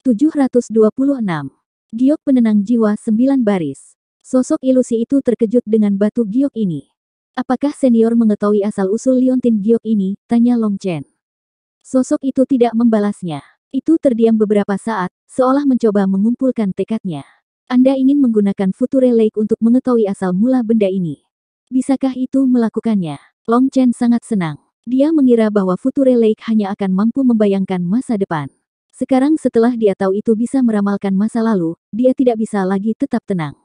726. Giok penenang jiwa sembilan baris. Sosok ilusi itu terkejut dengan batu giok ini. Apakah senior mengetahui asal-usul liontin giok ini? Tanya Long Chen. Sosok itu tidak membalasnya. Itu terdiam beberapa saat, seolah mencoba mengumpulkan tekadnya. Anda ingin menggunakan Future Lake untuk mengetahui asal mula benda ini. Bisakah itu melakukannya? Long Chen sangat senang. Dia mengira bahwa Future Lake hanya akan mampu membayangkan masa depan. Sekarang setelah dia tahu itu bisa meramalkan masa lalu, dia tidak bisa lagi tetap tenang.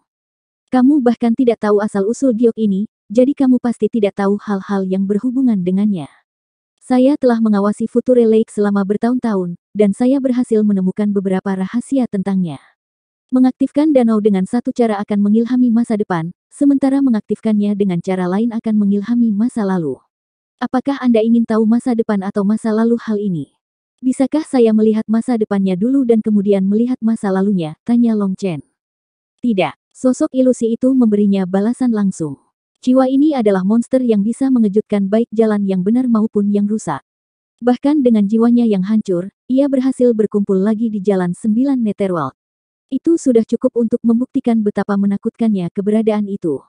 Kamu bahkan tidak tahu asal-usul giok ini, jadi kamu pasti tidak tahu hal-hal yang berhubungan dengannya. Saya telah mengawasi Future Lake selama bertahun-tahun, dan saya berhasil menemukan beberapa rahasia tentangnya. Mengaktifkan danau dengan satu cara akan mengilhami masa depan, sementara mengaktifkannya dengan cara lain akan mengilhami masa lalu. Apakah Anda ingin tahu masa depan atau masa lalu hal ini? Bisakah saya melihat masa depannya dulu dan kemudian melihat masa lalunya? Tanya Long Chen. Tidak, sosok ilusi itu memberinya balasan langsung. Jiwa ini adalah monster yang bisa mengejutkan baik jalan yang benar maupun yang rusak. Bahkan dengan jiwanya yang hancur, ia berhasil berkumpul lagi di jalan sembilan Netherworld. Itu sudah cukup untuk membuktikan betapa menakutkannya keberadaan itu.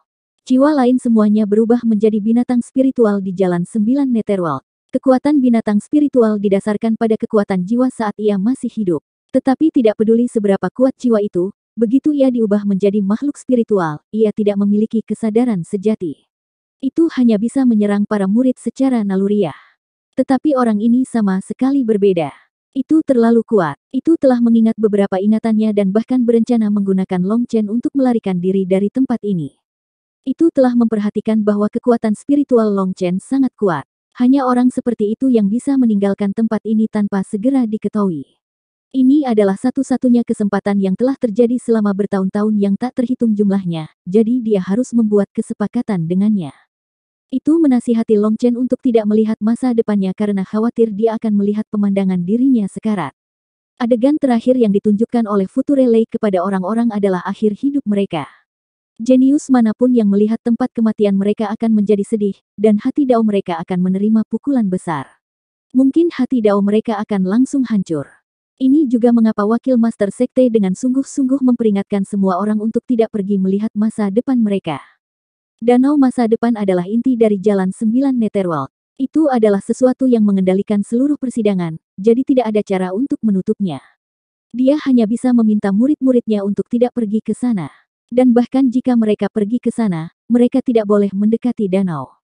Jiwa lain semuanya berubah menjadi binatang spiritual di jalan sembilan Netherworld. Kekuatan binatang spiritual didasarkan pada kekuatan jiwa saat ia masih hidup. Tetapi tidak peduli seberapa kuat jiwa itu, begitu ia diubah menjadi makhluk spiritual, ia tidak memiliki kesadaran sejati. Itu hanya bisa menyerang para murid secara naluriah. Tetapi orang ini sama sekali berbeda. Itu terlalu kuat. Itu telah mengingat beberapa ingatannya dan bahkan berencana menggunakan Long Chen untuk melarikan diri dari tempat ini. Itu telah memperhatikan bahwa kekuatan spiritual Long Chen sangat kuat. Hanya orang seperti itu yang bisa meninggalkan tempat ini tanpa segera diketahui. Ini adalah satu-satunya kesempatan yang telah terjadi selama bertahun-tahun yang tak terhitung jumlahnya, jadi dia harus membuat kesepakatan dengannya. Itu menasihati Long Chen untuk tidak melihat masa depannya karena khawatir dia akan melihat pemandangan dirinya sekarat. Adegan terakhir yang ditunjukkan oleh Futurelei kepada orang-orang adalah akhir hidup mereka. Jenius manapun yang melihat tempat kematian mereka akan menjadi sedih, dan hati dao mereka akan menerima pukulan besar. Mungkin hati dao mereka akan langsung hancur. Ini juga mengapa wakil Master Sekte dengan sungguh-sungguh memperingatkan semua orang untuk tidak pergi melihat masa depan mereka. Danau masa depan adalah inti dari jalan sembilan Netherworld. Itu adalah sesuatu yang mengendalikan seluruh persidangan, jadi tidak ada cara untuk menutupnya. Dia hanya bisa meminta murid-muridnya untuk tidak pergi ke sana. Dan bahkan jika mereka pergi ke sana, mereka tidak boleh mendekati danau.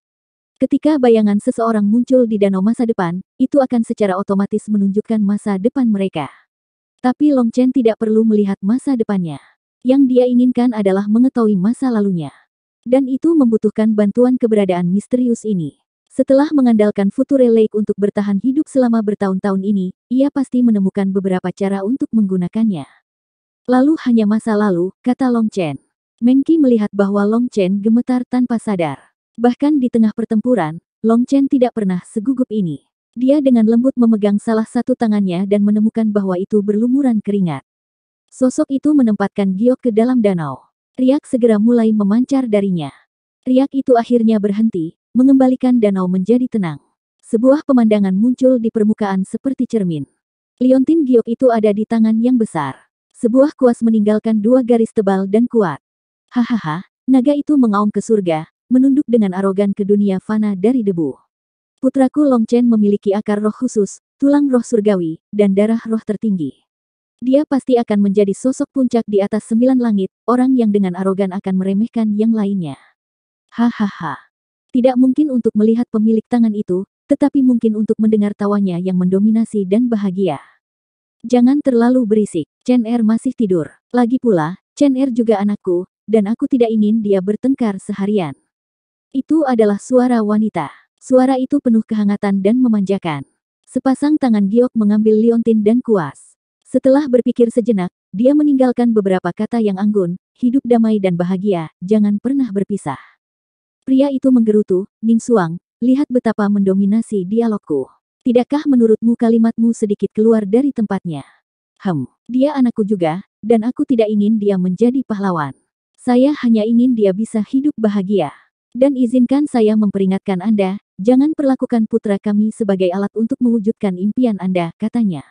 Ketika bayangan seseorang muncul di danau masa depan, itu akan secara otomatis menunjukkan masa depan mereka. Tapi Long Chen tidak perlu melihat masa depannya. Yang dia inginkan adalah mengetahui masa lalunya. Dan itu membutuhkan bantuan keberadaan misterius ini. Setelah mengandalkan Future Lake untuk bertahan hidup selama bertahun-tahun ini, ia pasti menemukan beberapa cara untuk menggunakannya. Lalu hanya masa lalu, kata Long Chen. Mengki melihat bahwa Long Chen gemetar tanpa sadar. Bahkan di tengah pertempuran, Long Chen tidak pernah segugup ini. Dia dengan lembut memegang salah satu tangannya dan menemukan bahwa itu berlumuran keringat. Sosok itu menempatkan giok ke dalam danau. Riak segera mulai memancar darinya. Riak itu akhirnya berhenti, mengembalikan danau menjadi tenang. Sebuah pemandangan muncul di permukaan seperti cermin. Liontin giok itu ada di tangan yang besar. Sebuah kuas meninggalkan dua garis tebal dan kuat. Hahaha, naga itu mengaum ke surga, menunduk dengan arogan ke dunia fana dari debu. Putraku Long Chen memiliki akar roh khusus, tulang roh surgawi, dan darah roh tertinggi. Dia pasti akan menjadi sosok puncak di atas sembilan langit, orang yang dengan arogan akan meremehkan yang lainnya. Hahaha. Tidak mungkin untuk melihat pemilik tangan itu, tetapi mungkin untuk mendengar tawanya yang mendominasi dan bahagia. Jangan terlalu berisik, Chen Er masih tidur. Lagi pula, Chen Er juga anakku, dan aku tidak ingin dia bertengkar seharian. Itu adalah suara wanita. Suara itu penuh kehangatan dan memanjakan. Sepasang tangan Giok mengambil liontin dan kuas. Setelah berpikir sejenak, dia meninggalkan beberapa kata yang anggun, hidup damai dan bahagia, jangan pernah berpisah. Pria itu menggerutu, Ning Suang, lihat betapa mendominasi dialogku. Tidakkah menurutmu kalimatmu sedikit keluar dari tempatnya? Hem, dia anakku juga, dan aku tidak ingin dia menjadi pahlawan. Saya hanya ingin dia bisa hidup bahagia. Dan izinkan saya memperingatkan Anda, jangan perlakukan putra kami sebagai alat untuk mewujudkan impian Anda, katanya.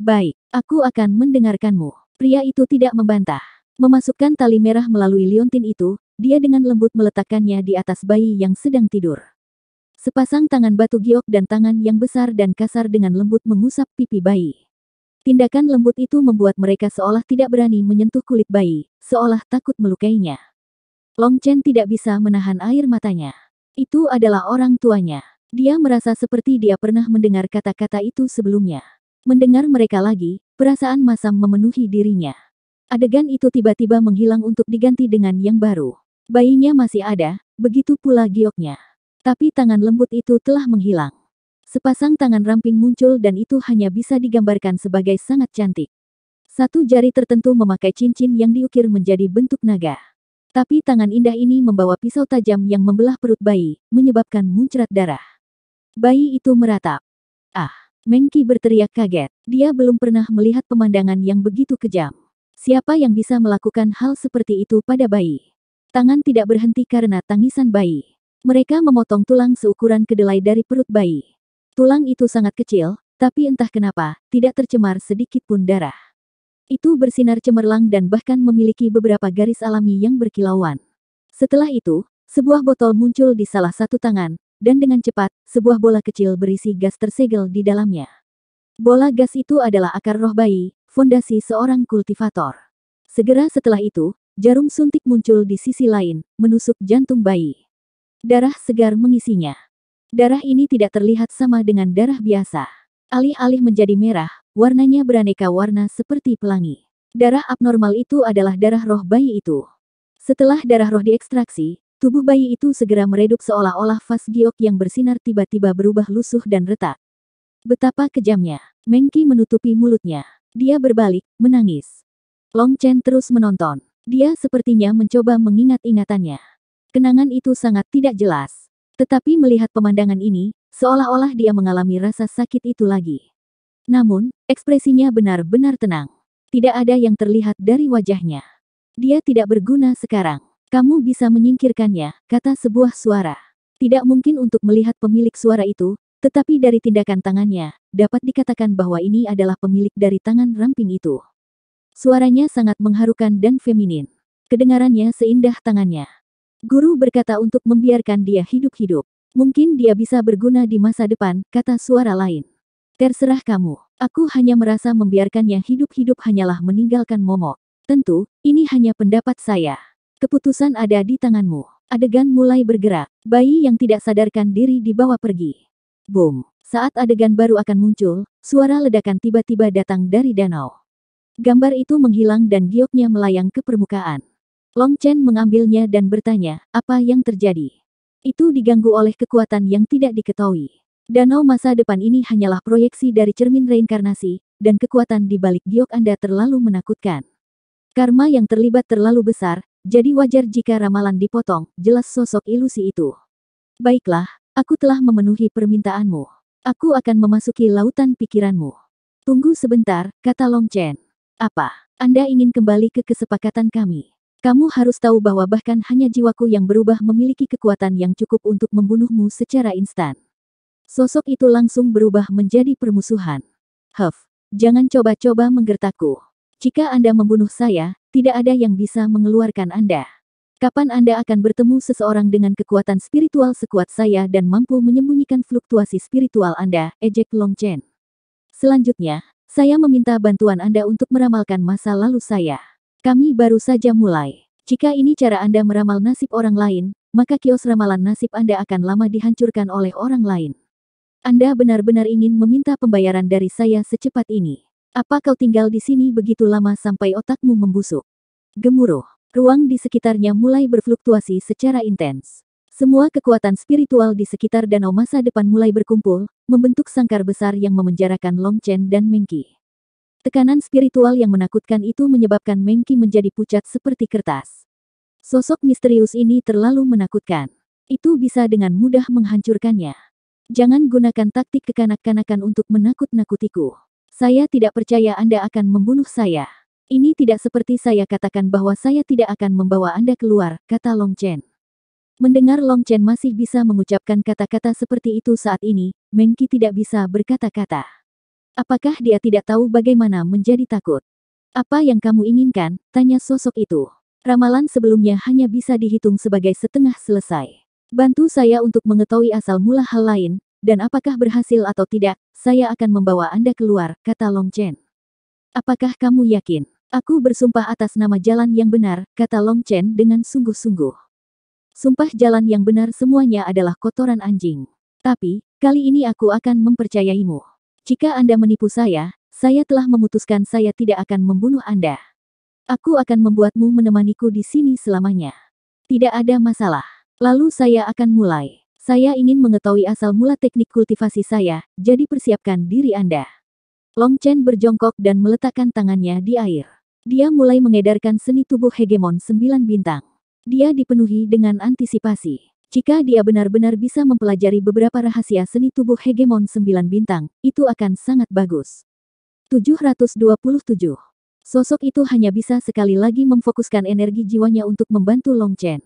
Baik, aku akan mendengarkanmu. Pria itu tidak membantah. Memasukkan tali merah melalui liontin itu, dia dengan lembut meletakkannya di atas bayi yang sedang tidur. Sepasang tangan batu giok dan tangan yang besar dan kasar dengan lembut mengusap pipi bayi. Tindakan lembut itu membuat mereka seolah tidak berani menyentuh kulit bayi, seolah takut melukainya. Long Chen tidak bisa menahan air matanya. Itu adalah orang tuanya. Dia merasa seperti dia pernah mendengar kata-kata itu sebelumnya. Mendengar mereka lagi, perasaan masam memenuhi dirinya. Adegan itu tiba-tiba menghilang untuk diganti dengan yang baru. Bayinya masih ada, begitu pula gioknya. Tapi tangan lembut itu telah menghilang. Sepasang tangan ramping muncul dan itu hanya bisa digambarkan sebagai sangat cantik. Satu jari tertentu memakai cincin yang diukir menjadi bentuk naga. Tapi tangan indah ini membawa pisau tajam yang membelah perut bayi, menyebabkan muncrat darah. Bayi itu meratap. Ah, Mengki berteriak kaget. Dia belum pernah melihat pemandangan yang begitu kejam. Siapa yang bisa melakukan hal seperti itu pada bayi? Tangan tidak berhenti karena tangisan bayi. Mereka memotong tulang seukuran kedelai dari perut bayi. Tulang itu sangat kecil, tapi entah kenapa, tidak tercemar sedikit pun darah. Itu bersinar cemerlang dan bahkan memiliki beberapa garis alami yang berkilauan. Setelah itu, sebuah botol muncul di salah satu tangan, dan dengan cepat, sebuah bola kecil berisi gas tersegel di dalamnya. Bola gas itu adalah akar roh bayi, fondasi seorang kultivator. Segera setelah itu, jarum suntik muncul di sisi lain, menusuk jantung bayi. Darah segar mengisinya. Darah ini tidak terlihat sama dengan darah biasa. Alih-alih menjadi merah, warnanya beraneka warna seperti pelangi. Darah abnormal itu adalah darah roh bayi itu. Setelah darah roh diekstraksi, tubuh bayi itu segera meredup seolah-olah vas giok yang bersinar tiba-tiba berubah lusuh dan retak. Betapa kejamnya, Mengki menutupi mulutnya. Dia berbalik, menangis. Long Chen terus menonton. Dia sepertinya mencoba mengingat ingatannya. Kenangan itu sangat tidak jelas. Tetapi melihat pemandangan ini, seolah-olah dia mengalami rasa sakit itu lagi. Namun, ekspresinya benar-benar tenang. Tidak ada yang terlihat dari wajahnya. Dia tidak berguna sekarang. Kamu bisa menyingkirkannya, kata sebuah suara. Tidak mungkin untuk melihat pemilik suara itu, tetapi dari tindakan tangannya, dapat dikatakan bahwa ini adalah pemilik dari tangan ramping itu. Suaranya sangat mengharukan dan feminin. Kedengarannya seindah tangannya. Guru berkata untuk membiarkan dia hidup-hidup. Mungkin dia bisa berguna di masa depan, kata suara lain. Terserah kamu. Aku hanya merasa membiarkannya hidup-hidup hanyalah meninggalkan Momo. Tentu, ini hanya pendapat saya. Keputusan ada di tanganmu. Adegan mulai bergerak. Bayi yang tidak sadarkan diri dibawa pergi. Boom. Saat adegan baru akan muncul, suara ledakan tiba-tiba datang dari danau. Gambar itu menghilang dan gioknya melayang ke permukaan. Long Chen mengambilnya dan bertanya, apa yang terjadi? Itu diganggu oleh kekuatan yang tidak diketahui. Danau masa depan ini hanyalah proyeksi dari cermin reinkarnasi, dan kekuatan di balik giok Anda terlalu menakutkan. Karma yang terlibat terlalu besar, jadi wajar jika ramalan dipotong, jelas sosok ilusi itu. Baiklah, aku telah memenuhi permintaanmu. Aku akan memasuki lautan pikiranmu. Tunggu sebentar, kata Long Chen. Apa? Anda ingin kembali ke kesepakatan kami? Kamu harus tahu bahwa bahkan hanya jiwaku yang berubah memiliki kekuatan yang cukup untuk membunuhmu secara instan. Sosok itu langsung berubah menjadi permusuhan. Huff, jangan coba-coba menggertakku. Jika Anda membunuh saya, tidak ada yang bisa mengeluarkan Anda. Kapan Anda akan bertemu seseorang dengan kekuatan spiritual sekuat saya dan mampu menyembunyikan fluktuasi spiritual Anda, ejek Long Chen. Selanjutnya, saya meminta bantuan Anda untuk meramalkan masa lalu saya. Kami baru saja mulai. Jika ini cara Anda meramal nasib orang lain, maka kios ramalan nasib Anda akan lama dihancurkan oleh orang lain. Anda benar-benar ingin meminta pembayaran dari saya secepat ini. Apa kau tinggal di sini begitu lama sampai otakmu membusuk? Gemuruh, ruang di sekitarnya mulai berfluktuasi secara intens. Semua kekuatan spiritual di sekitar danau masa depan mulai berkumpul, membentuk sangkar besar yang memenjarakan Long Chen dan Mengki. Tekanan spiritual yang menakutkan itu menyebabkan Mengki menjadi pucat seperti kertas. Sosok misterius ini terlalu menakutkan. Itu bisa dengan mudah menghancurkannya. Jangan gunakan taktik kekanak-kanakan untuk menakut-nakutiku. Saya tidak percaya Anda akan membunuh saya. Ini tidak seperti saya katakan bahwa saya tidak akan membawa Anda keluar, kata Long Chen. Mendengar Long Chen masih bisa mengucapkan kata-kata seperti itu saat ini, Mengki tidak bisa berkata-kata. Apakah dia tidak tahu bagaimana menjadi takut? Apa yang kamu inginkan? Tanya sosok itu. Ramalan sebelumnya hanya bisa dihitung sebagai setengah selesai. Bantu saya untuk mengetahui asal mula hal lain, dan apakah berhasil atau tidak, saya akan membawa Anda keluar, kata Long Chen. Apakah kamu yakin? Aku bersumpah atas nama jalan yang benar, kata Long Chen dengan sungguh-sungguh. Sumpah jalan yang benar semuanya adalah kotoran anjing. Tapi, kali ini aku akan mempercayaimu. Jika Anda menipu saya, saya telah memutuskan saya tidak akan membunuh Anda. Aku akan membuatmu menemaniku di sini selamanya. Tidak ada masalah. Lalu saya akan mulai. Saya ingin mengetahui asal mula teknik kultivasi saya, jadi persiapkan diri Anda. Long Chen berjongkok dan meletakkan tangannya di air. Dia mulai mengedarkan seni tubuh hegemon sembilan bintang. Dia dipenuhi dengan antisipasi. Jika dia benar-benar bisa mempelajari beberapa rahasia seni tubuh hegemon sembilan bintang, itu akan sangat bagus. 727. Sosok itu hanya bisa sekali lagi memfokuskan energi jiwanya untuk membantu Long Chen.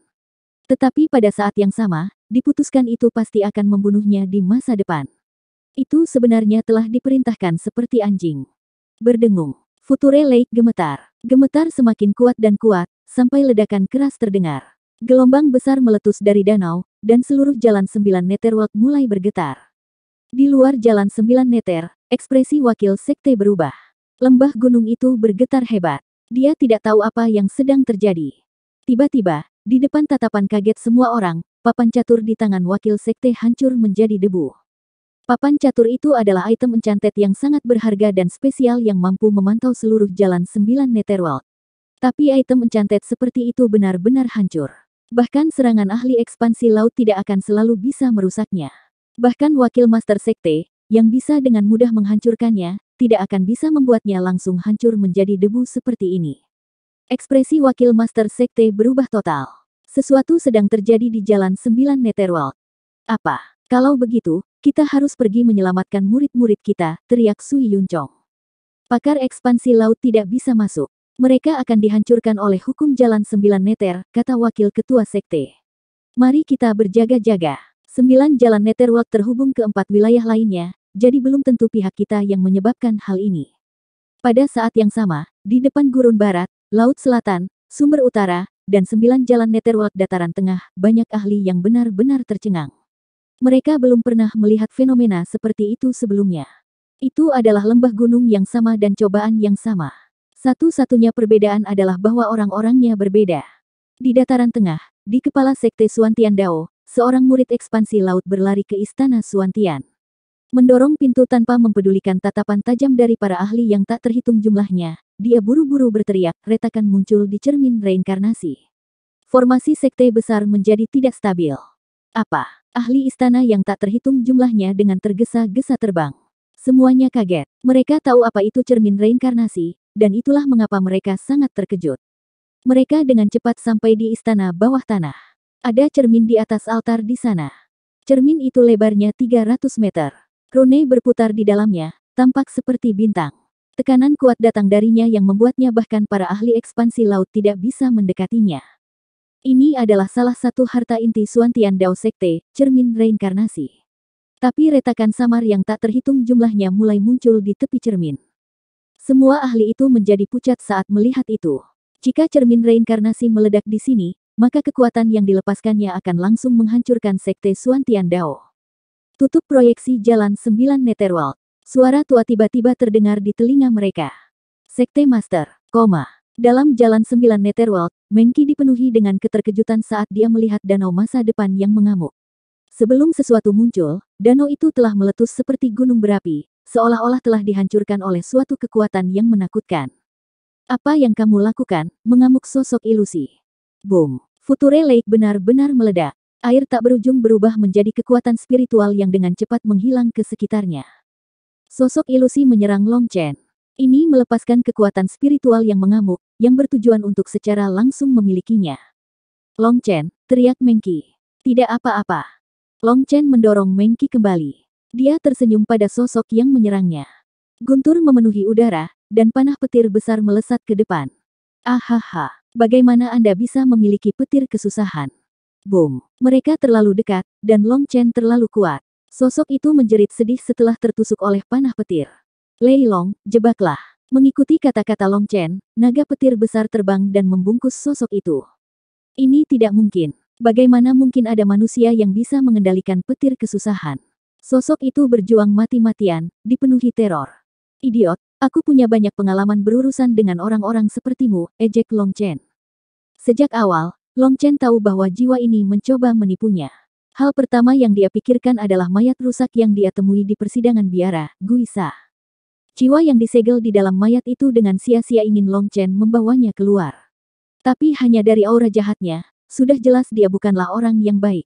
Tetapi pada saat yang sama, diputuskan itu pasti akan membunuhnya di masa depan. Itu sebenarnya telah diperintahkan seperti anjing. Berdengung, Future Lake gemetar. Gemetar semakin kuat dan kuat, sampai ledakan keras terdengar. Gelombang besar meletus dari danau, dan seluruh jalan sembilan Neterwak mulai bergetar. Di luar jalan sembilan Neter, ekspresi wakil sekte berubah. Lembah gunung itu bergetar hebat. Dia tidak tahu apa yang sedang terjadi. Tiba-tiba, di depan tatapan kaget semua orang, papan catur di tangan wakil sekte hancur menjadi debu. Papan catur itu adalah item encantet yang sangat berharga dan spesial yang mampu memantau seluruh jalan sembilan Netherworld. Tapi item encantet seperti itu benar-benar hancur. Bahkan serangan ahli ekspansi laut tidak akan selalu bisa merusaknya. Bahkan wakil Master Sekte, yang bisa dengan mudah menghancurkannya, tidak akan bisa membuatnya langsung hancur menjadi debu seperti ini. Ekspresi wakil Master Sekte berubah total. Sesuatu sedang terjadi di Jalan sembilan Netherworld. Apa? Kalau begitu, kita harus pergi menyelamatkan murid-murid kita, teriak Sui Yuncong. Pakar ekspansi laut tidak bisa masuk mereka akan dihancurkan oleh hukum jalan sembilan neter, kata wakil ketua sekte. Mari kita berjaga-jaga. Sembilan jalan neterwak terhubung ke empat wilayah lainnya, jadi belum tentu pihak kita yang menyebabkan hal ini. Pada saat yang sama, di depan gurun barat, laut selatan, sumber utara, dan sembilan jalan neterwak dataran tengah, banyak ahli yang benar-benar tercengang. Mereka belum pernah melihat fenomena seperti itu sebelumnya. Itu adalah lembah gunung yang sama dan cobaan yang sama. Satu-satunya perbedaan adalah bahwa orang-orangnya berbeda. Di dataran tengah, di kepala sekte Suantian Dao, seorang murid ekspansi laut berlari ke istana Suantian. Mendorong pintu tanpa mempedulikan tatapan tajam dari para ahli yang tak terhitung jumlahnya, dia buru-buru berteriak, retakan muncul di cermin reinkarnasi. Formasi sekte besar menjadi tidak stabil. Apa? Ahli istana yang tak terhitung jumlahnya dengan tergesa-gesa terbang. Semuanya kaget. Mereka tahu apa itu cermin reinkarnasi, dan itulah mengapa mereka sangat terkejut. Mereka dengan cepat sampai di istana bawah tanah. Ada cermin di atas altar di sana. Cermin itu lebarnya 300 meter. Rune berputar di dalamnya, tampak seperti bintang. Tekanan kuat datang darinya yang membuatnya bahkan para ahli ekspansi laut tidak bisa mendekatinya. Ini adalah salah satu harta inti Suantian Dao Sekte, cermin reinkarnasi. Tapi retakan samar yang tak terhitung jumlahnya mulai muncul di tepi cermin. Semua ahli itu menjadi pucat saat melihat itu. Jika cermin reinkarnasi meledak di sini, maka kekuatan yang dilepaskannya akan langsung menghancurkan sekte Suantian Dao. Tutup proyeksi jalan sembilan Netherworld. Suara tua tiba-tiba terdengar di telinga mereka. Sekte Master, koma. Dalam jalan sembilan Netherworld, Mengki dipenuhi dengan keterkejutan saat dia melihat danau masa depan yang mengamuk. Sebelum sesuatu muncul, danau itu telah meletus seperti gunung berapi, seolah-olah telah dihancurkan oleh suatu kekuatan yang menakutkan. Apa yang kamu lakukan, mengamuk sosok ilusi. Boom! Future Lake benar-benar meledak. Air tak berujung berubah menjadi kekuatan spiritual yang dengan cepat menghilang ke sekitarnya. Sosok ilusi menyerang Long Chen. Ini melepaskan kekuatan spiritual yang mengamuk, yang bertujuan untuk secara langsung memilikinya. Long Chen, teriak Mengki. Tidak apa-apa. Long Chen mendorong Mengki kembali. Dia tersenyum pada sosok yang menyerangnya. Guntur memenuhi udara, dan panah petir besar melesat ke depan. Ahaha, bagaimana Anda bisa memiliki petir kesusahan? Boom, mereka terlalu dekat, dan Long Chen terlalu kuat. Sosok itu menjerit sedih setelah tertusuk oleh panah petir. Lei Long, jebaklah. Mengikuti kata-kata Long Chen, naga petir besar terbang dan membungkus sosok itu. Ini tidak mungkin. Bagaimana mungkin ada manusia yang bisa mengendalikan petir kesusahan? Sosok itu berjuang mati-matian, dipenuhi teror. Idiot, aku punya banyak pengalaman berurusan dengan orang-orang sepertimu, ejek Long Chen. Sejak awal, Long Chen tahu bahwa jiwa ini mencoba menipunya. Hal pertama yang dia pikirkan adalah mayat rusak yang dia temui di persidangan biara, Guisa. Jiwa yang disegel di dalam mayat itu dengan sia-sia ingin Long Chen membawanya keluar. Tapi hanya dari aura jahatnya, sudah jelas dia bukanlah orang yang baik.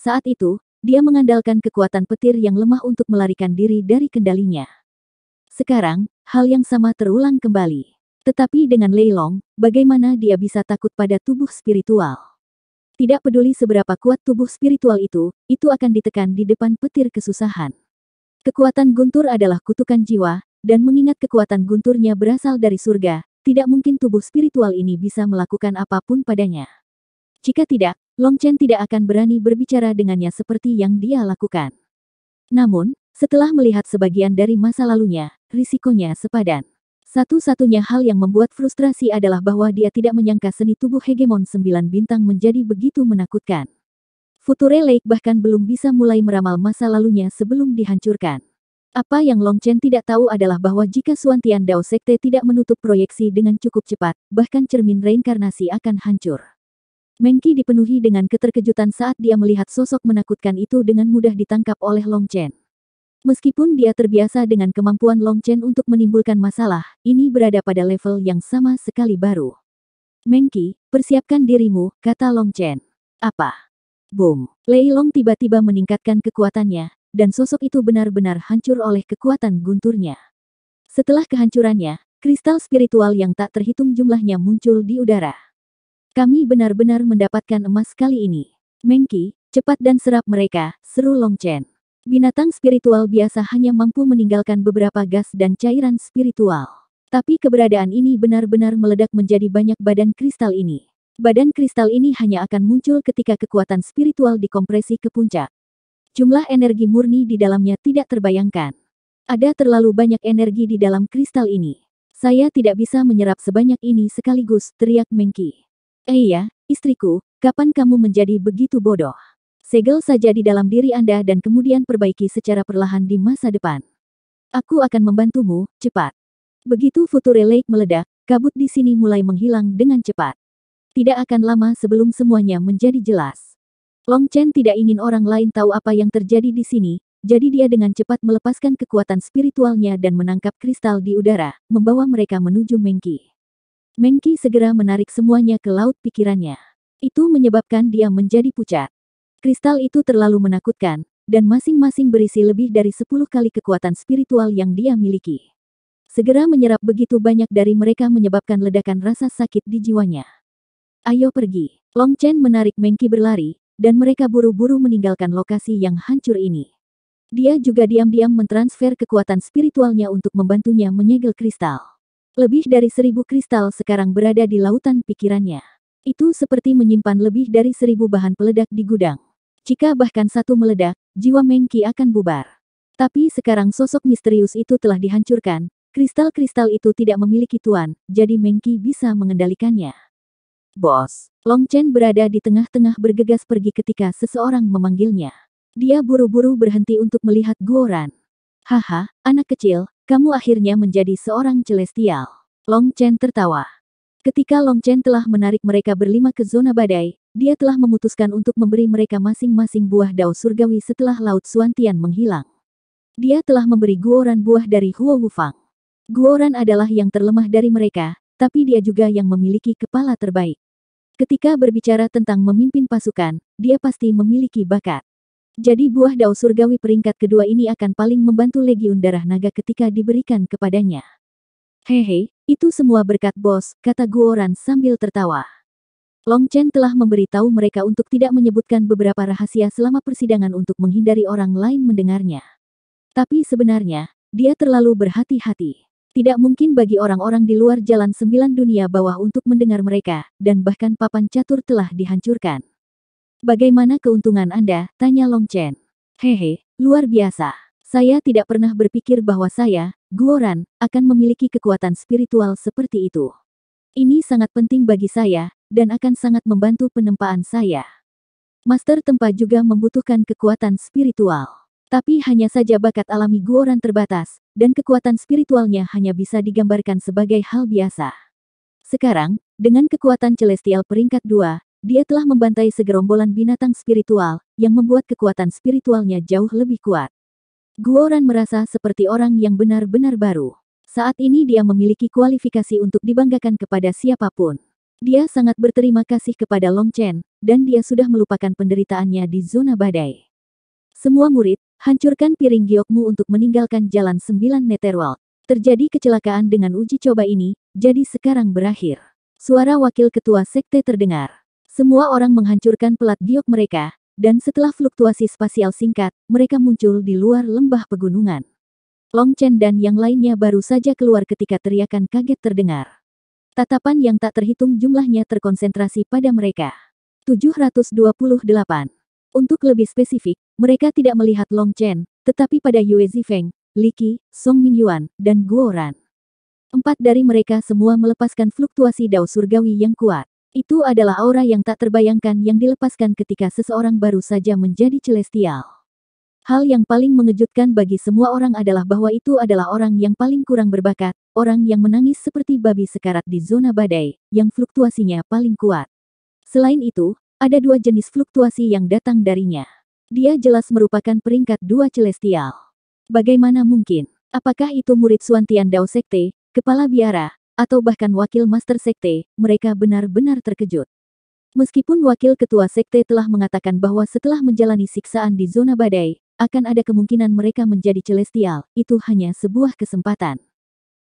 Saat itu, dia mengandalkan kekuatan petir yang lemah untuk melarikan diri dari kendalinya. Sekarang, hal yang sama terulang kembali. Tetapi dengan Leilong, bagaimana dia bisa takut pada tubuh spiritual? Tidak peduli seberapa kuat tubuh spiritual itu, itu akan ditekan di depan petir kesusahan. Kekuatan guntur adalah kutukan jiwa, dan mengingat kekuatan gunturnya berasal dari surga, tidak mungkin tubuh spiritual ini bisa melakukan apapun padanya. Jika tidak, Long Chen tidak akan berani berbicara dengannya seperti yang dia lakukan. Namun, setelah melihat sebagian dari masa lalunya, risikonya sepadan. Satu-satunya hal yang membuat frustrasi adalah bahwa dia tidak menyangka seni tubuh hegemon sembilan bintang menjadi begitu menakutkan. Future Lake bahkan belum bisa mulai meramal masa lalunya sebelum dihancurkan. Apa yang Long Chen tidak tahu adalah bahwa jika Suantian Dao Sekte tidak menutup proyeksi dengan cukup cepat, bahkan cermin reinkarnasi akan hancur. Mengki dipenuhi dengan keterkejutan saat dia melihat sosok menakutkan itu dengan mudah ditangkap oleh Long Chen. Meskipun dia terbiasa dengan kemampuan Long Chen untuk menimbulkan masalah, ini berada pada level yang sama sekali baru. Mengki, persiapkan dirimu, kata Long Chen. Apa? Boom. Lei Long tiba-tiba meningkatkan kekuatannya, dan sosok itu benar-benar hancur oleh kekuatan gunturnya. Setelah kehancurannya, kristal spiritual yang tak terhitung jumlahnya muncul di udara. Kami benar-benar mendapatkan emas kali ini. Mengki, cepat dan serap mereka, seru Long Chen. Binatang spiritual biasa hanya mampu meninggalkan beberapa gas dan cairan spiritual. Tapi keberadaan ini benar-benar meledak menjadi banyak badan kristal ini. Badan kristal ini hanya akan muncul ketika kekuatan spiritual dikompresi ke puncak. Jumlah energi murni di dalamnya tidak terbayangkan. Ada terlalu banyak energi di dalam kristal ini. Saya tidak bisa menyerap sebanyak ini sekaligus, teriak Mengki. Eh iya, istriku, kapan kamu menjadi begitu bodoh? Segel saja di dalam diri Anda dan kemudian perbaiki secara perlahan di masa depan. Aku akan membantumu, cepat. Begitu Future Lake meledak, kabut di sini mulai menghilang dengan cepat. Tidak akan lama sebelum semuanya menjadi jelas. Long Chen tidak ingin orang lain tahu apa yang terjadi di sini, jadi dia dengan cepat melepaskan kekuatan spiritualnya dan menangkap kristal di udara, membawa mereka menuju Mengki. Mengki segera menarik semuanya ke laut pikirannya. Itu menyebabkan dia menjadi pucat. Kristal itu terlalu menakutkan, dan masing-masing berisi lebih dari sepuluh kali kekuatan spiritual yang dia miliki. Segera menyerap begitu banyak dari mereka menyebabkan ledakan rasa sakit di jiwanya. Ayo pergi. Long Chen menarik Mengki berlari, dan mereka buru-buru meninggalkan lokasi yang hancur ini. Dia juga diam-diam mentransfer kekuatan spiritualnya untuk membantunya menyegel kristal. Lebih dari seribu kristal sekarang berada di lautan pikirannya. Itu seperti menyimpan lebih dari seribu bahan peledak di gudang. Jika bahkan satu meledak, jiwa Mengki akan bubar. Tapi sekarang sosok misterius itu telah dihancurkan, kristal-kristal itu tidak memiliki tuan, jadi Mengki bisa mengendalikannya. Bos, Long Chen berada di tengah-tengah bergegas pergi ketika seseorang memanggilnya. Dia buru-buru berhenti untuk melihat Guoran. Haha, anak kecil, kamu akhirnya menjadi seorang celestial. Long Chen tertawa. Ketika Long Chen telah menarik mereka berlima ke zona badai, dia telah memutuskan untuk memberi mereka masing-masing buah dao surgawi setelah Laut Suantian menghilang. Dia telah memberi guoran buah dari Huo Wufang. Guoran adalah yang terlemah dari mereka, tapi dia juga yang memiliki kepala terbaik. Ketika berbicara tentang memimpin pasukan, dia pasti memiliki bakat. Jadi buah dao surgawi peringkat kedua ini akan paling membantu legiun darah naga ketika diberikan kepadanya. Hehe, itu semua berkat bos, kata Guoran sambil tertawa. Long Chen telah memberitahu mereka untuk tidak menyebutkan beberapa rahasia selama persidangan untuk menghindari orang lain mendengarnya. Tapi sebenarnya, dia terlalu berhati-hati. Tidak mungkin bagi orang-orang di luar jalan sembilan dunia bawah untuk mendengar mereka, dan bahkan papan catur telah dihancurkan. Bagaimana keuntungan Anda? Tanya Long Chen. Hehe, luar biasa. Saya tidak pernah berpikir bahwa saya, Guoran, akan memiliki kekuatan spiritual seperti itu. Ini sangat penting bagi saya, dan akan sangat membantu penempaan saya. Master Tempa juga membutuhkan kekuatan spiritual. Tapi hanya saja bakat alami Guoran terbatas, dan kekuatan spiritualnya hanya bisa digambarkan sebagai hal biasa. Sekarang, dengan kekuatan celestial peringkat 2, dia telah membantai segerombolan binatang spiritual, yang membuat kekuatan spiritualnya jauh lebih kuat. Guoran merasa seperti orang yang benar-benar baru. Saat ini dia memiliki kualifikasi untuk dibanggakan kepada siapapun. Dia sangat berterima kasih kepada Long Chen, dan dia sudah melupakan penderitaannya di zona badai. Semua murid, hancurkan piring giokmu untuk meninggalkan jalan sembilan Netherworld. Terjadi kecelakaan dengan uji coba ini, jadi sekarang berakhir. Suara wakil ketua sekte terdengar. Semua orang menghancurkan pelat giok mereka, dan setelah fluktuasi spasial singkat, mereka muncul di luar lembah pegunungan. Long Chen dan yang lainnya baru saja keluar ketika teriakan kaget terdengar. Tatapan yang tak terhitung jumlahnya terkonsentrasi pada mereka. 728. Untuk lebih spesifik, mereka tidak melihat Long Chen, tetapi pada Yue Zifeng, Li Qi, Song Mingyuan, dan Guoran. Empat dari mereka semua melepaskan fluktuasi dao surgawi yang kuat. Itu adalah aura yang tak terbayangkan yang dilepaskan ketika seseorang baru saja menjadi celestial. Hal yang paling mengejutkan bagi semua orang adalah bahwa itu adalah orang yang paling kurang berbakat, orang yang menangis seperti babi sekarat di zona badai, yang fluktuasinya paling kuat. Selain itu, ada dua jenis fluktuasi yang datang darinya. Dia jelas merupakan peringkat dua celestial. Bagaimana mungkin? Apakah itu murid Suantian Dao Sekte, kepala biara, atau bahkan wakil master sekte, mereka benar-benar terkejut. Meskipun wakil ketua sekte telah mengatakan bahwa setelah menjalani siksaan di zona badai, akan ada kemungkinan mereka menjadi celestial, itu hanya sebuah kesempatan.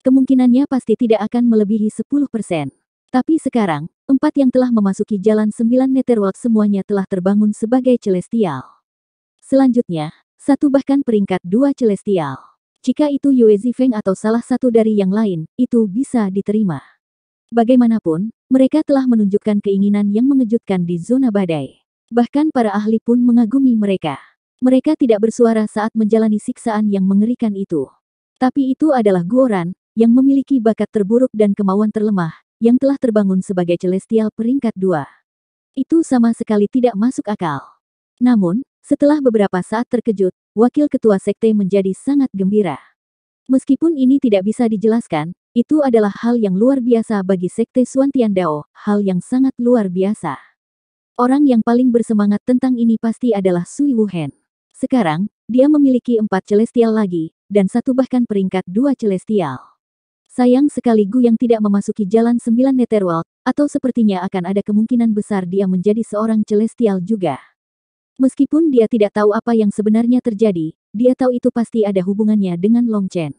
Kemungkinannya pasti tidak akan melebihi 10%. Tapi sekarang, empat yang telah memasuki jalan sembilan Netherworld semuanya telah terbangun sebagai celestial. Selanjutnya, satu bahkan peringkat dua celestial. Jika itu Yue Zifeng atau salah satu dari yang lain, itu bisa diterima. Bagaimanapun, mereka telah menunjukkan keinginan yang mengejutkan di zona badai. Bahkan para ahli pun mengagumi mereka. Mereka tidak bersuara saat menjalani siksaan yang mengerikan itu. Tapi itu adalah Guoran, yang memiliki bakat terburuk dan kemauan terlemah, yang telah terbangun sebagai celestial peringkat dua. Itu sama sekali tidak masuk akal. Namun, setelah beberapa saat terkejut, Wakil Ketua Sekte menjadi sangat gembira. Meskipun ini tidak bisa dijelaskan, itu adalah hal yang luar biasa bagi Sekte Suantian Dao, hal yang sangat luar biasa. Orang yang paling bersemangat tentang ini pasti adalah Sui Wuhen. Sekarang, dia memiliki empat celestial lagi, dan satu bahkan peringkat dua celestial. Sayang sekali Gu yang tidak memasuki jalan sembilan Netherworld, atau sepertinya akan ada kemungkinan besar dia menjadi seorang celestial juga. Meskipun dia tidak tahu apa yang sebenarnya terjadi, dia tahu itu pasti ada hubungannya dengan Long Chen.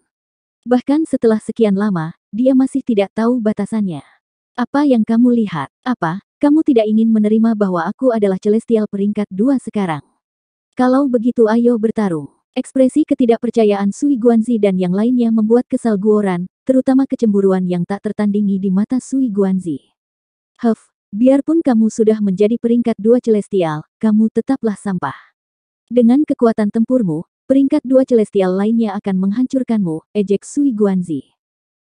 Bahkan setelah sekian lama, dia masih tidak tahu batasannya. Apa yang kamu lihat? Apa? Kamu tidak ingin menerima bahwa aku adalah celestial peringkat dua sekarang. Kalau begitu ayo bertarung. Ekspresi ketidakpercayaan Sui Guanzi dan yang lainnya membuat kesal Guoran, terutama kecemburuan yang tak tertandingi di mata Sui Guanzi. Huff, Biarpun kamu sudah menjadi peringkat dua celestial, kamu tetaplah sampah. Dengan kekuatan tempurmu, peringkat dua celestial lainnya akan menghancurkanmu, ejek Sui Guanzi.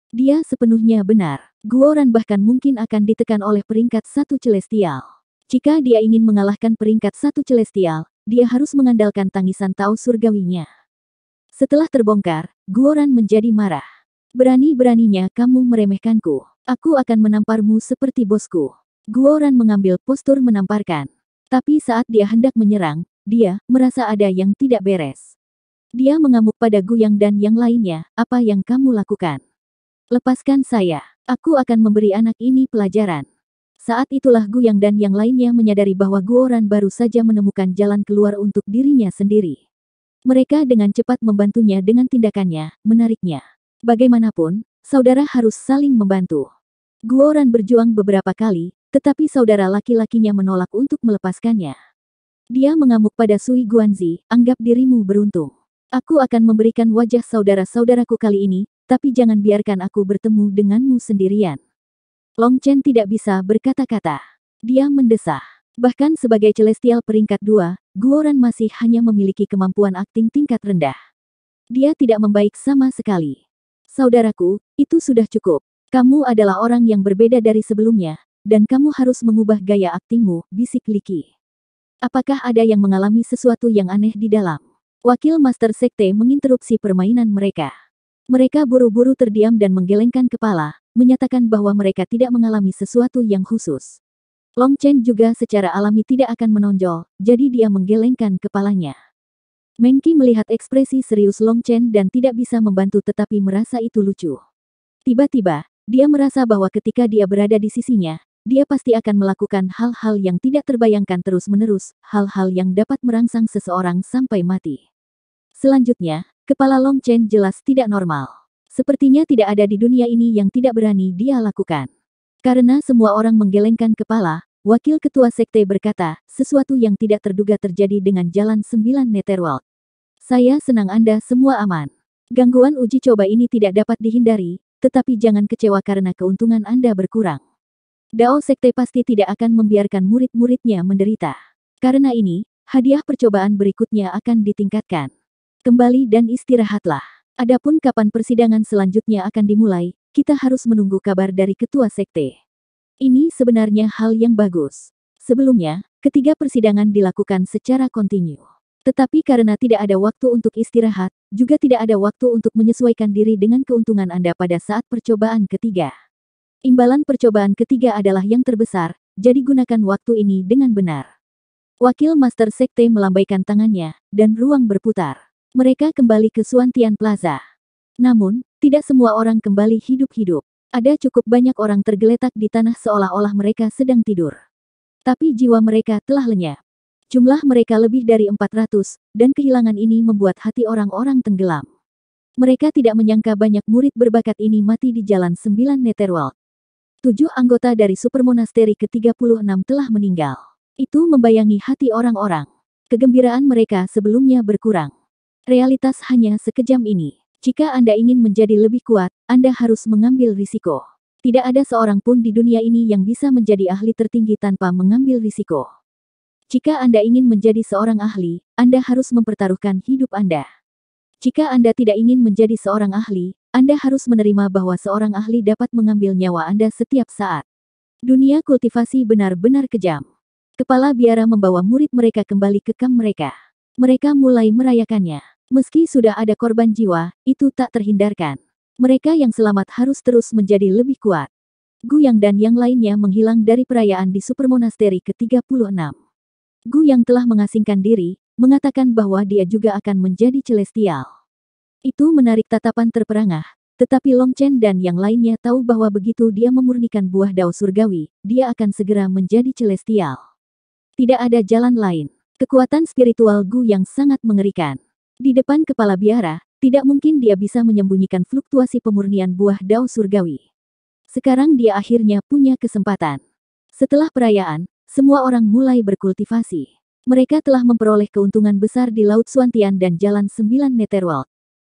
Dia sepenuhnya benar. Guoran bahkan mungkin akan ditekan oleh peringkat satu celestial. Jika dia ingin mengalahkan peringkat satu celestial, dia harus mengandalkan tangisan Tao surgawinya. Setelah terbongkar, Guoran menjadi marah. Berani-beraninya kamu meremehkanku. Aku akan menamparmu seperti bosku. Guoran mengambil postur menamparkan. Tapi saat dia hendak menyerang, dia merasa ada yang tidak beres. Dia mengamuk pada Guyang dan yang lainnya, apa yang kamu lakukan? Lepaskan saya, aku akan memberi anak ini pelajaran. Saat itulah Guyang dan yang lainnya menyadari bahwa Guoran baru saja menemukan jalan keluar untuk dirinya sendiri. Mereka dengan cepat membantunya dengan tindakannya, menariknya. Bagaimanapun, saudara harus saling membantu. Guoran berjuang beberapa kali, tetapi saudara laki-lakinya menolak untuk melepaskannya. Dia mengamuk pada Sui Guanzi, anggap dirimu beruntung. Aku akan memberikan wajah saudara-saudaraku kali ini, tapi jangan biarkan aku bertemu denganmu sendirian. Long Chen tidak bisa berkata-kata. Dia mendesah. Bahkan sebagai celestial peringkat dua, Guoran masih hanya memiliki kemampuan akting tingkat rendah. Dia tidak membaik sama sekali. Saudaraku, itu sudah cukup. Kamu adalah orang yang berbeda dari sebelumnya, dan kamu harus mengubah gaya aktingmu, bisik Liki. Apakah ada yang mengalami sesuatu yang aneh di dalam? Wakil Master Sekte menginterupsi permainan mereka. Mereka buru-buru terdiam dan menggelengkan kepala, menyatakan bahwa mereka tidak mengalami sesuatu yang khusus. Long Chen juga secara alami tidak akan menonjol, jadi dia menggelengkan kepalanya. Mengki melihat ekspresi serius Long Chen dan tidak bisa membantu tetapi merasa itu lucu. Tiba-tiba, dia merasa bahwa ketika dia berada di sisinya, dia pasti akan melakukan hal-hal yang tidak terbayangkan terus-menerus, hal-hal yang dapat merangsang seseorang sampai mati. Selanjutnya, kepala Long Chen jelas tidak normal. Sepertinya tidak ada di dunia ini yang tidak berani dia lakukan. Karena semua orang menggelengkan kepala, wakil ketua sekte berkata, sesuatu yang tidak terduga terjadi dengan jalan sembilan Netherworld. Saya senang Anda semua aman. Gangguan uji coba ini tidak dapat dihindari, tetapi jangan kecewa karena keuntungan Anda berkurang. Dao Sekte pasti tidak akan membiarkan murid-muridnya menderita. Karena ini, hadiah percobaan berikutnya akan ditingkatkan. Kembali dan istirahatlah. Adapun kapan persidangan selanjutnya akan dimulai, kita harus menunggu kabar dari ketua sekte. Ini sebenarnya hal yang bagus. Sebelumnya, ketiga persidangan dilakukan secara kontinu. Tetapi karena tidak ada waktu untuk istirahat, juga tidak ada waktu untuk menyesuaikan diri dengan keuntungan Anda pada saat percobaan ketiga. Imbalan percobaan ketiga adalah yang terbesar, jadi gunakan waktu ini dengan benar. Wakil Master Sekte melambaikan tangannya, dan ruang berputar. Mereka kembali ke Suantian Plaza. Namun, tidak semua orang kembali hidup-hidup. Ada cukup banyak orang tergeletak di tanah seolah-olah mereka sedang tidur. Tapi jiwa mereka telah lenyap. Jumlah mereka lebih dari 400, dan kehilangan ini membuat hati orang-orang tenggelam. Mereka tidak menyangka banyak murid berbakat ini mati di jalan 9 Netherworld. Tujuh anggota dari super Supermonasteri ke-36 telah meninggal. Itu membayangi hati orang-orang. Kegembiraan mereka sebelumnya berkurang. Realitas hanya sekejam ini. Jika Anda ingin menjadi lebih kuat, Anda harus mengambil risiko. Tidak ada seorang pun di dunia ini yang bisa menjadi ahli tertinggi tanpa mengambil risiko. Jika Anda ingin menjadi seorang ahli, Anda harus mempertaruhkan hidup Anda. Jika Anda tidak ingin menjadi seorang ahli, Anda harus menerima bahwa seorang ahli dapat mengambil nyawa Anda setiap saat. Dunia kultivasi benar-benar kejam. Kepala biara membawa murid mereka kembali ke kamp mereka. Mereka mulai merayakannya. Meski sudah ada korban jiwa, itu tak terhindarkan. Mereka yang selamat harus terus menjadi lebih kuat. Gu Yang dan yang lainnya menghilang dari perayaan di Supermonasteri ke-36. yang telah mengasingkan diri, mengatakan bahwa dia juga akan menjadi celestial. Itu menarik tatapan terperangah, tetapi Long Chen dan yang lainnya tahu bahwa begitu dia memurnikan buah dao surgawi, dia akan segera menjadi celestial. Tidak ada jalan lain. Kekuatan spiritual Gu yang sangat mengerikan. Di depan kepala biara, tidak mungkin dia bisa menyembunyikan fluktuasi pemurnian buah dao surgawi. Sekarang dia akhirnya punya kesempatan. Setelah perayaan, semua orang mulai berkultivasi. Mereka telah memperoleh keuntungan besar di Laut Suantian dan Jalan Sembilan Netherworld.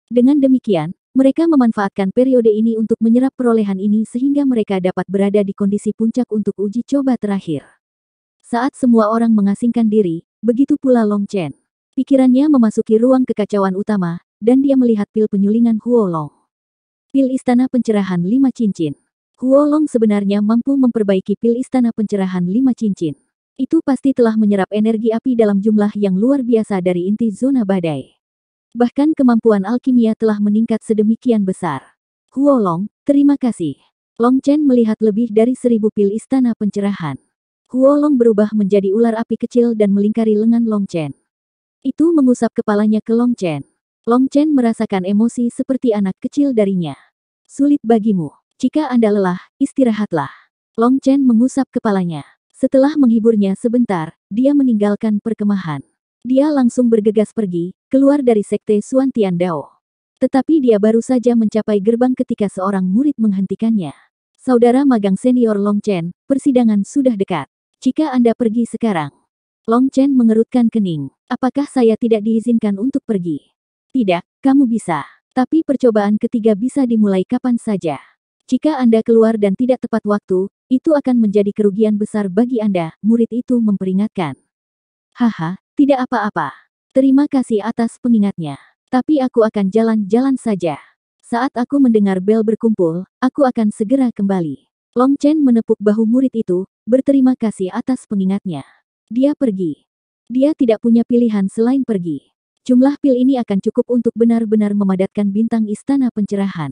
Dengan demikian, mereka memanfaatkan periode ini untuk menyerap perolehan ini sehingga mereka dapat berada di kondisi puncak untuk uji coba terakhir. Saat semua orang mengasingkan diri, begitu pula Long Chen. Pikirannya memasuki ruang kekacauan utama, dan dia melihat pil penyulingan Huolong. Pil Istana Pencerahan Lima Cincin Huolong sebenarnya mampu memperbaiki pil Istana Pencerahan Lima Cincin. Itu pasti telah menyerap energi api dalam jumlah yang luar biasa dari inti zona badai. Bahkan kemampuan alkimia telah meningkat sedemikian besar. Huolong, terima kasih. Long Chen melihat lebih dari seribu pil istana pencerahan. Huolong berubah menjadi ular api kecil dan melingkari lengan Long Chen. Itu mengusap kepalanya ke Long Chen. Long Chen merasakan emosi seperti anak kecil darinya. Sulit bagimu. Jika Anda lelah, istirahatlah. Long Chen mengusap kepalanya. Setelah menghiburnya sebentar, dia meninggalkan perkemahan. Dia langsung bergegas pergi, keluar dari sekte Suan Dao. Tetapi dia baru saja mencapai gerbang ketika seorang murid menghentikannya. Saudara magang senior Long Chen, persidangan sudah dekat. Jika Anda pergi sekarang. Long Chen mengerutkan kening. Apakah saya tidak diizinkan untuk pergi? Tidak, kamu bisa. Tapi percobaan ketiga bisa dimulai kapan saja. Jika Anda keluar dan tidak tepat waktu, itu akan menjadi kerugian besar bagi Anda, murid itu memperingatkan. Haha, tidak apa-apa. Terima kasih atas pengingatnya. Tapi aku akan jalan-jalan saja. Saat aku mendengar bel berkumpul, aku akan segera kembali. Long Chen menepuk bahu murid itu, berterima kasih atas pengingatnya. Dia pergi. Dia tidak punya pilihan selain pergi. Jumlah pil ini akan cukup untuk benar-benar memadatkan bintang istana pencerahan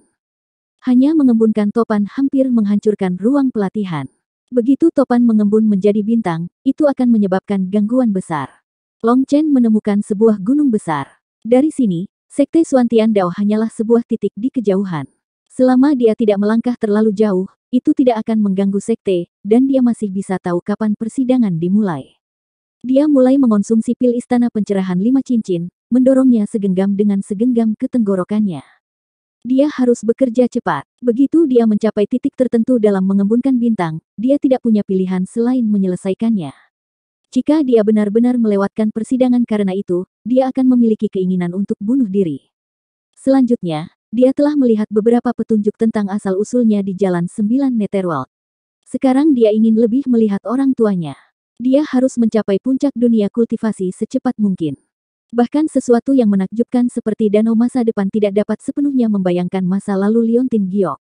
hanya mengembunkan Topan hampir menghancurkan ruang pelatihan. Begitu Topan mengembun menjadi bintang, itu akan menyebabkan gangguan besar. Long Chen menemukan sebuah gunung besar. Dari sini, Sekte Suantian Dao hanyalah sebuah titik di kejauhan. Selama dia tidak melangkah terlalu jauh, itu tidak akan mengganggu Sekte, dan dia masih bisa tahu kapan persidangan dimulai. Dia mulai mengonsumsi pil istana pencerahan lima cincin, mendorongnya segenggam dengan segenggam ketenggorokannya. Dia harus bekerja cepat. Begitu dia mencapai titik tertentu dalam mengembunkan bintang, dia tidak punya pilihan selain menyelesaikannya. Jika dia benar-benar melewatkan persidangan karena itu, dia akan memiliki keinginan untuk bunuh diri. Selanjutnya, dia telah melihat beberapa petunjuk tentang asal-usulnya di Jalan 9 Netherworld. Sekarang dia ingin lebih melihat orang tuanya. Dia harus mencapai puncak dunia kultivasi secepat mungkin. Bahkan sesuatu yang menakjubkan seperti danau masa depan tidak dapat sepenuhnya membayangkan masa lalu Liontin Giok.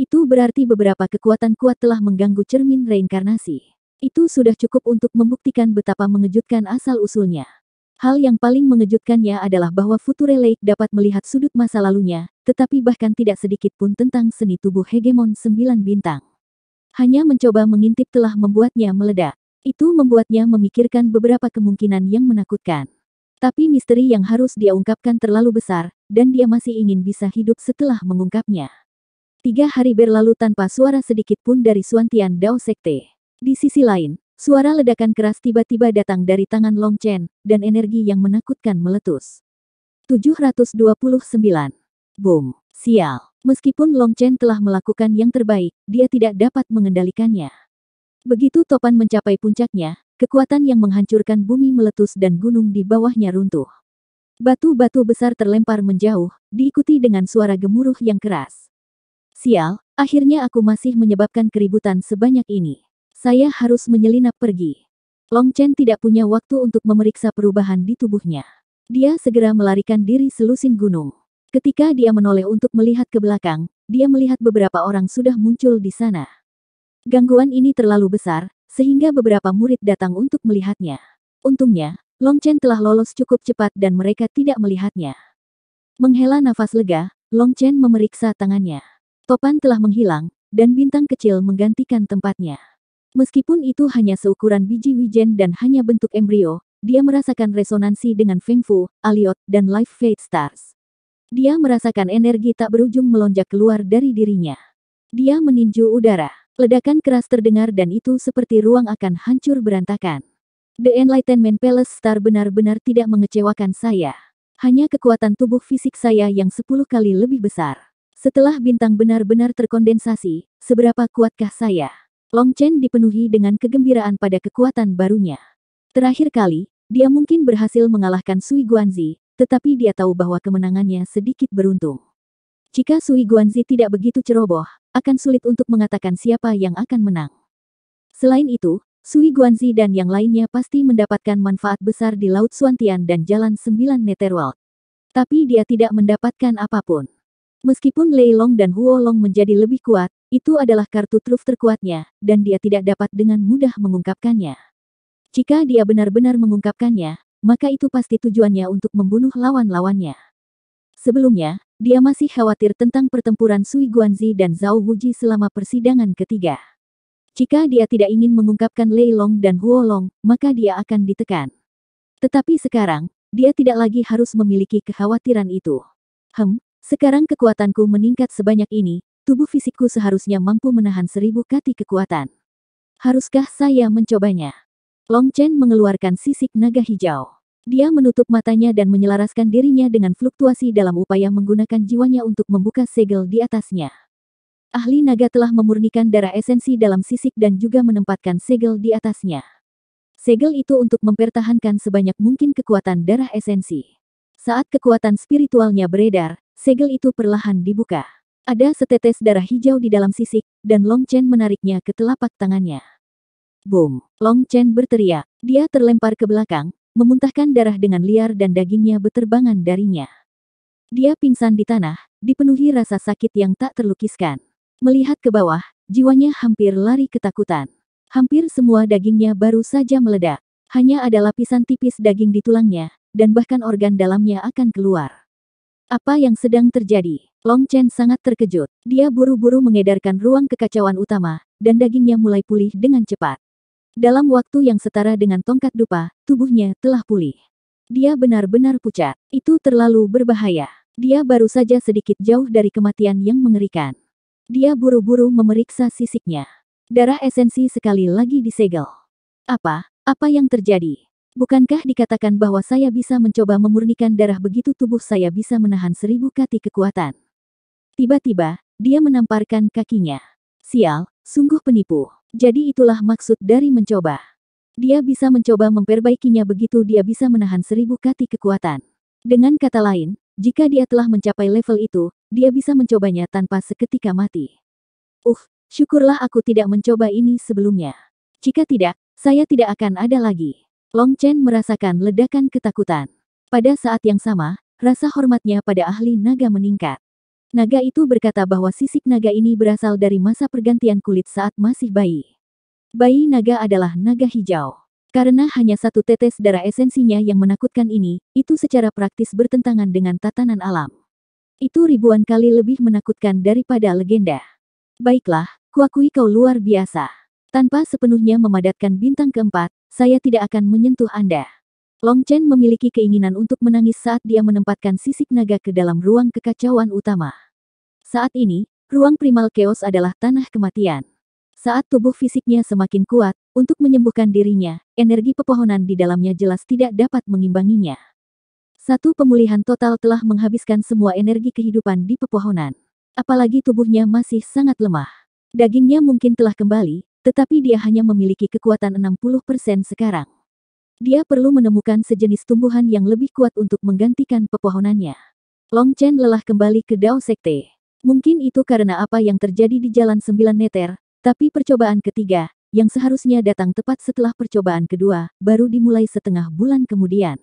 Itu berarti beberapa kekuatan kuat telah mengganggu cermin reinkarnasi. Itu sudah cukup untuk membuktikan betapa mengejutkan asal-usulnya. Hal yang paling mengejutkannya adalah bahwa Future Lake dapat melihat sudut masa lalunya, tetapi bahkan tidak sedikit pun tentang seni tubuh hegemon sembilan bintang. Hanya mencoba mengintip telah membuatnya meledak. Itu membuatnya memikirkan beberapa kemungkinan yang menakutkan. Tapi misteri yang harus dia ungkapkan terlalu besar, dan dia masih ingin bisa hidup setelah mengungkapnya. Tiga hari berlalu tanpa suara sedikit pun dari Suantian Dao Sekte. Di sisi lain, suara ledakan keras tiba-tiba datang dari tangan Long Chen, dan energi yang menakutkan meletus. 729. Boom. Sial. Meskipun Long Chen telah melakukan yang terbaik, dia tidak dapat mengendalikannya. Begitu topan mencapai puncaknya, kekuatan yang menghancurkan bumi meletus dan gunung di bawahnya runtuh. Batu-batu besar terlempar menjauh, diikuti dengan suara gemuruh yang keras. Sial, akhirnya aku masih menyebabkan keributan sebanyak ini. Saya harus menyelinap pergi. Long Chen tidak punya waktu untuk memeriksa perubahan di tubuhnya. Dia segera melarikan diri selusin gunung. Ketika dia menoleh untuk melihat ke belakang, dia melihat beberapa orang sudah muncul di sana. Gangguan ini terlalu besar, sehingga beberapa murid datang untuk melihatnya. Untungnya, Long Chen telah lolos cukup cepat dan mereka tidak melihatnya. Menghela nafas lega, Long Chen memeriksa tangannya. Topan telah menghilang, dan bintang kecil menggantikan tempatnya. Meskipun itu hanya seukuran biji wijen dan hanya bentuk embrio, dia merasakan resonansi dengan Feng Fu, Aliot, dan Life Fate Stars. Dia merasakan energi tak berujung melonjak keluar dari dirinya. Dia meninju udara. Ledakan keras terdengar dan itu seperti ruang akan hancur berantakan. The Enlightenment Palace Star benar-benar tidak mengecewakan saya. Hanya kekuatan tubuh fisik saya yang sepuluh kali lebih besar. Setelah bintang benar-benar terkondensasi, seberapa kuatkah saya? Long Chen dipenuhi dengan kegembiraan pada kekuatan barunya. Terakhir kali, dia mungkin berhasil mengalahkan Sui Guanzi, tetapi dia tahu bahwa kemenangannya sedikit beruntung. Jika Sui Guanzi tidak begitu ceroboh, akan sulit untuk mengatakan siapa yang akan menang. Selain itu, Sui Guanzi dan yang lainnya pasti mendapatkan manfaat besar di Laut Suantian dan Jalan Sembilan Netherworld. Tapi dia tidak mendapatkan apapun. Meskipun Lei Long dan Huo Long menjadi lebih kuat, itu adalah kartu truf terkuatnya, dan dia tidak dapat dengan mudah mengungkapkannya. Jika dia benar-benar mengungkapkannya, maka itu pasti tujuannya untuk membunuh lawan-lawannya. Sebelumnya, dia masih khawatir tentang pertempuran Sui Guanzi dan Zhao Wuji selama persidangan ketiga. Jika dia tidak ingin mengungkapkan Lei Long dan Huo Long, maka dia akan ditekan. Tetapi sekarang, dia tidak lagi harus memiliki kekhawatiran itu. Hem, sekarang kekuatanku meningkat sebanyak ini, tubuh fisikku seharusnya mampu menahan seribu kati kekuatan. Haruskah saya mencobanya? Long Chen mengeluarkan sisik naga hijau. Dia menutup matanya dan menyelaraskan dirinya dengan fluktuasi dalam upaya menggunakan jiwanya untuk membuka segel di atasnya. Ahli naga telah memurnikan darah esensi dalam sisik dan juga menempatkan segel di atasnya. Segel itu untuk mempertahankan sebanyak mungkin kekuatan darah esensi. Saat kekuatan spiritualnya beredar, segel itu perlahan dibuka. Ada setetes darah hijau di dalam sisik, dan Long Chen menariknya ke telapak tangannya. Boom! Long Chen berteriak. Dia terlempar ke belakang, memuntahkan darah dengan liar dan dagingnya beterbangan darinya. Dia pingsan di tanah, dipenuhi rasa sakit yang tak terlukiskan. Melihat ke bawah, jiwanya hampir lari ketakutan. Hampir semua dagingnya baru saja meledak. Hanya ada lapisan tipis daging di tulangnya, dan bahkan organ dalamnya akan keluar. Apa yang sedang terjadi? Long Chen sangat terkejut. Dia buru-buru mengedarkan ruang kekacauan utama, dan dagingnya mulai pulih dengan cepat. Dalam waktu yang setara dengan tongkat dupa, tubuhnya telah pulih. Dia benar-benar pucat. Itu terlalu berbahaya. Dia baru saja sedikit jauh dari kematian yang mengerikan. Dia buru-buru memeriksa sisiknya. Darah esensi sekali lagi disegel. Apa? Apa yang terjadi? Bukankah dikatakan bahwa saya bisa mencoba memurnikan darah begitu tubuh saya bisa menahan seribu kati kekuatan? Tiba-tiba, dia menamparkan kakinya. Sial, sungguh penipu. Jadi itulah maksud dari mencoba. Dia bisa mencoba memperbaikinya begitu dia bisa menahan seribu kati kekuatan. Dengan kata lain, jika dia telah mencapai level itu, dia bisa mencobanya tanpa seketika mati. Uh, syukurlah aku tidak mencoba ini sebelumnya. Jika tidak, saya tidak akan ada lagi. Long Chen merasakan ledakan ketakutan. Pada saat yang sama, rasa hormatnya pada ahli naga meningkat. Naga itu berkata bahwa sisik naga ini berasal dari masa pergantian kulit saat masih bayi. Bayi naga adalah naga hijau. Karena hanya satu tetes darah esensinya yang menakutkan ini, itu secara praktis bertentangan dengan tatanan alam. Itu ribuan kali lebih menakutkan daripada legenda. Baiklah, kuakui kau luar biasa. Tanpa sepenuhnya memadatkan bintang keempat, saya tidak akan menyentuh Anda. Long Chen memiliki keinginan untuk menangis saat dia menempatkan sisik naga ke dalam ruang kekacauan utama. Saat ini, ruang primal keos adalah tanah kematian. Saat tubuh fisiknya semakin kuat, untuk menyembuhkan dirinya, energi pepohonan di dalamnya jelas tidak dapat mengimbanginya. Satu pemulihan total telah menghabiskan semua energi kehidupan di pepohonan. Apalagi tubuhnya masih sangat lemah. Dagingnya mungkin telah kembali, tetapi dia hanya memiliki kekuatan 60% sekarang. Dia perlu menemukan sejenis tumbuhan yang lebih kuat untuk menggantikan pepohonannya. Long Chen lelah kembali ke Dao Sekte. Mungkin itu karena apa yang terjadi di Jalan Sembilan meter, tapi percobaan ketiga, yang seharusnya datang tepat setelah percobaan kedua, baru dimulai setengah bulan kemudian.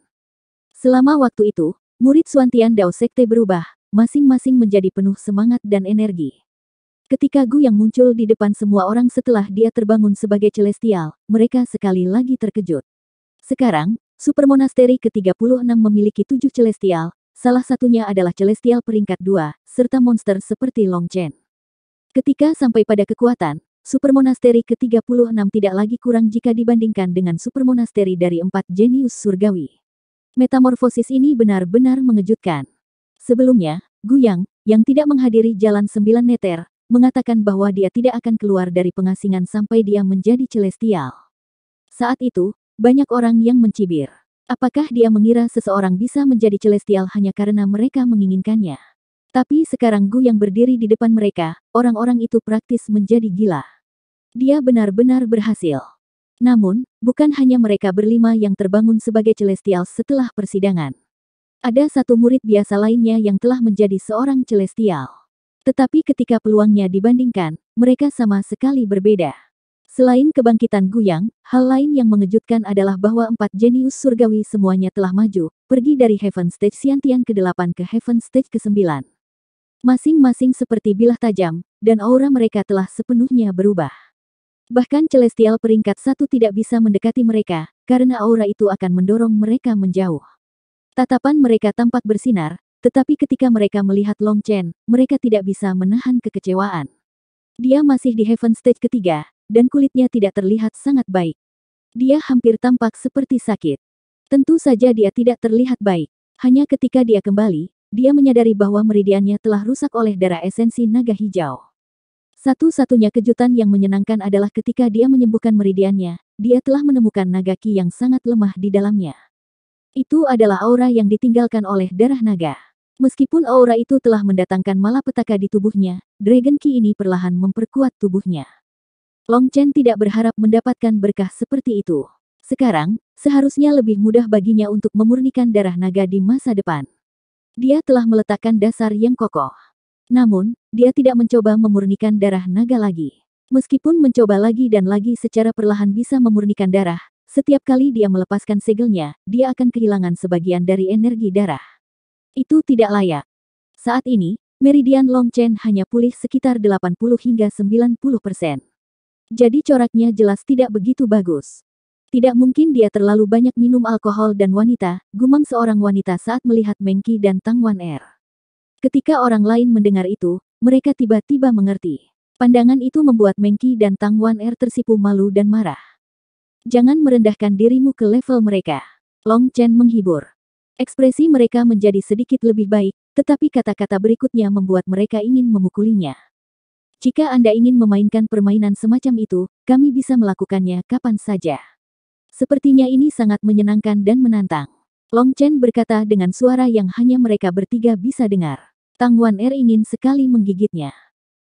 Selama waktu itu, murid Suantian Dao Sekte berubah, masing-masing menjadi penuh semangat dan energi. Ketika Gu yang muncul di depan semua orang setelah dia terbangun sebagai celestial, mereka sekali lagi terkejut. Sekarang, Super Monastery ke-36 memiliki tujuh celestial, Salah satunya adalah Celestial peringkat 2, serta monster seperti Long Chen. Ketika sampai pada kekuatan, super Monastery ke-36 tidak lagi kurang jika dibandingkan dengan super Monastery dari empat jenius surgawi. Metamorfosis ini benar-benar mengejutkan. Sebelumnya, Gu Yang, yang tidak menghadiri Jalan Sembilan Neter, mengatakan bahwa dia tidak akan keluar dari pengasingan sampai dia menjadi celestial. Saat itu, banyak orang yang mencibir. Apakah dia mengira seseorang bisa menjadi celestial hanya karena mereka menginginkannya? Tapi sekarang Gu yang berdiri di depan mereka, orang-orang itu praktis menjadi gila. Dia benar-benar berhasil. Namun, bukan hanya mereka berlima yang terbangun sebagai celestial setelah persidangan. Ada satu murid biasa lainnya yang telah menjadi seorang celestial. Tetapi ketika peluangnya dibandingkan, mereka sama sekali berbeda. Selain kebangkitan Guyang, hal lain yang mengejutkan adalah bahwa empat jenius surgawi semuanya telah maju, pergi dari Heaven Stage Siantian ke-8 ke Heaven Stage ke-9. Masing-masing seperti bilah tajam, dan aura mereka telah sepenuhnya berubah. Bahkan Celestial peringkat satu tidak bisa mendekati mereka, karena aura itu akan mendorong mereka menjauh. Tatapan mereka tampak bersinar, tetapi ketika mereka melihat Long Chen, mereka tidak bisa menahan kekecewaan. Dia masih di Heaven Stage ketiga, dan kulitnya tidak terlihat sangat baik. Dia hampir tampak seperti sakit. Tentu saja dia tidak terlihat baik. Hanya ketika dia kembali, dia menyadari bahwa meridiannya telah rusak oleh darah esensi naga hijau. Satu-satunya kejutan yang menyenangkan adalah ketika dia menyembuhkan meridiannya, dia telah menemukan naga ki yang sangat lemah di dalamnya. Itu adalah aura yang ditinggalkan oleh darah naga. Meskipun aura itu telah mendatangkan malapetaka di tubuhnya, Dragon Ki ini perlahan memperkuat tubuhnya. Long Chen tidak berharap mendapatkan berkah seperti itu. Sekarang, seharusnya lebih mudah baginya untuk memurnikan darah naga di masa depan. Dia telah meletakkan dasar yang kokoh. Namun, dia tidak mencoba memurnikan darah naga lagi. Meskipun mencoba lagi dan lagi secara perlahan bisa memurnikan darah, setiap kali dia melepaskan segelnya, dia akan kehilangan sebagian dari energi darah. Itu tidak layak. Saat ini, meridian Long Chen hanya pulih sekitar 80 hingga 90 persen. Jadi coraknya jelas tidak begitu bagus. Tidak mungkin dia terlalu banyak minum alkohol dan wanita, gumam seorang wanita saat melihat Mengki dan Tang Wan Er. Ketika orang lain mendengar itu, mereka tiba-tiba mengerti. Pandangan itu membuat Mengki dan Tang Wan Er tersipu malu dan marah. Jangan merendahkan dirimu ke level mereka. Long Chen menghibur. Ekspresi mereka menjadi sedikit lebih baik, tetapi kata-kata berikutnya membuat mereka ingin memukulinya. Jika Anda ingin memainkan permainan semacam itu, kami bisa melakukannya kapan saja. Sepertinya ini sangat menyenangkan dan menantang. Long Chen berkata dengan suara yang hanya mereka bertiga bisa dengar. Tang Wan Er ingin sekali menggigitnya.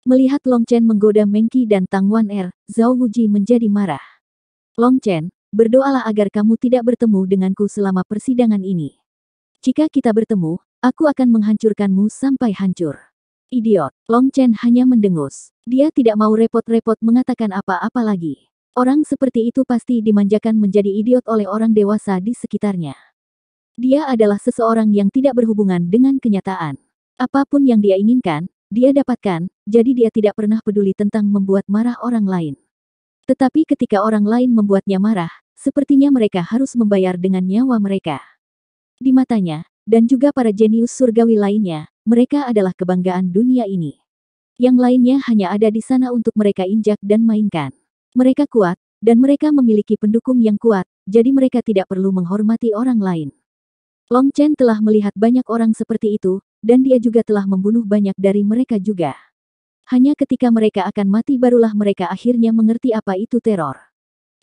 Melihat Long Chen menggoda Mengki dan Tang Wan Er, Zhao Wuji menjadi marah. Long Chen, berdoalah agar kamu tidak bertemu denganku selama persidangan ini. Jika kita bertemu, aku akan menghancurkanmu sampai hancur. Idiot. Long Chen hanya mendengus. Dia tidak mau repot-repot mengatakan apa-apa lagi. Orang seperti itu pasti dimanjakan menjadi idiot oleh orang dewasa di sekitarnya. Dia adalah seseorang yang tidak berhubungan dengan kenyataan. Apapun yang dia inginkan, dia dapatkan, jadi dia tidak pernah peduli tentang membuat marah orang lain. Tetapi ketika orang lain membuatnya marah, sepertinya mereka harus membayar dengan nyawa mereka. Di matanya, dan juga para jenius surgawi lainnya, mereka adalah kebanggaan dunia ini. Yang lainnya hanya ada di sana untuk mereka injak dan mainkan. Mereka kuat, dan mereka memiliki pendukung yang kuat, jadi mereka tidak perlu menghormati orang lain. Long Chen telah melihat banyak orang seperti itu, dan dia juga telah membunuh banyak dari mereka juga. Hanya ketika mereka akan mati barulah mereka akhirnya mengerti apa itu teror.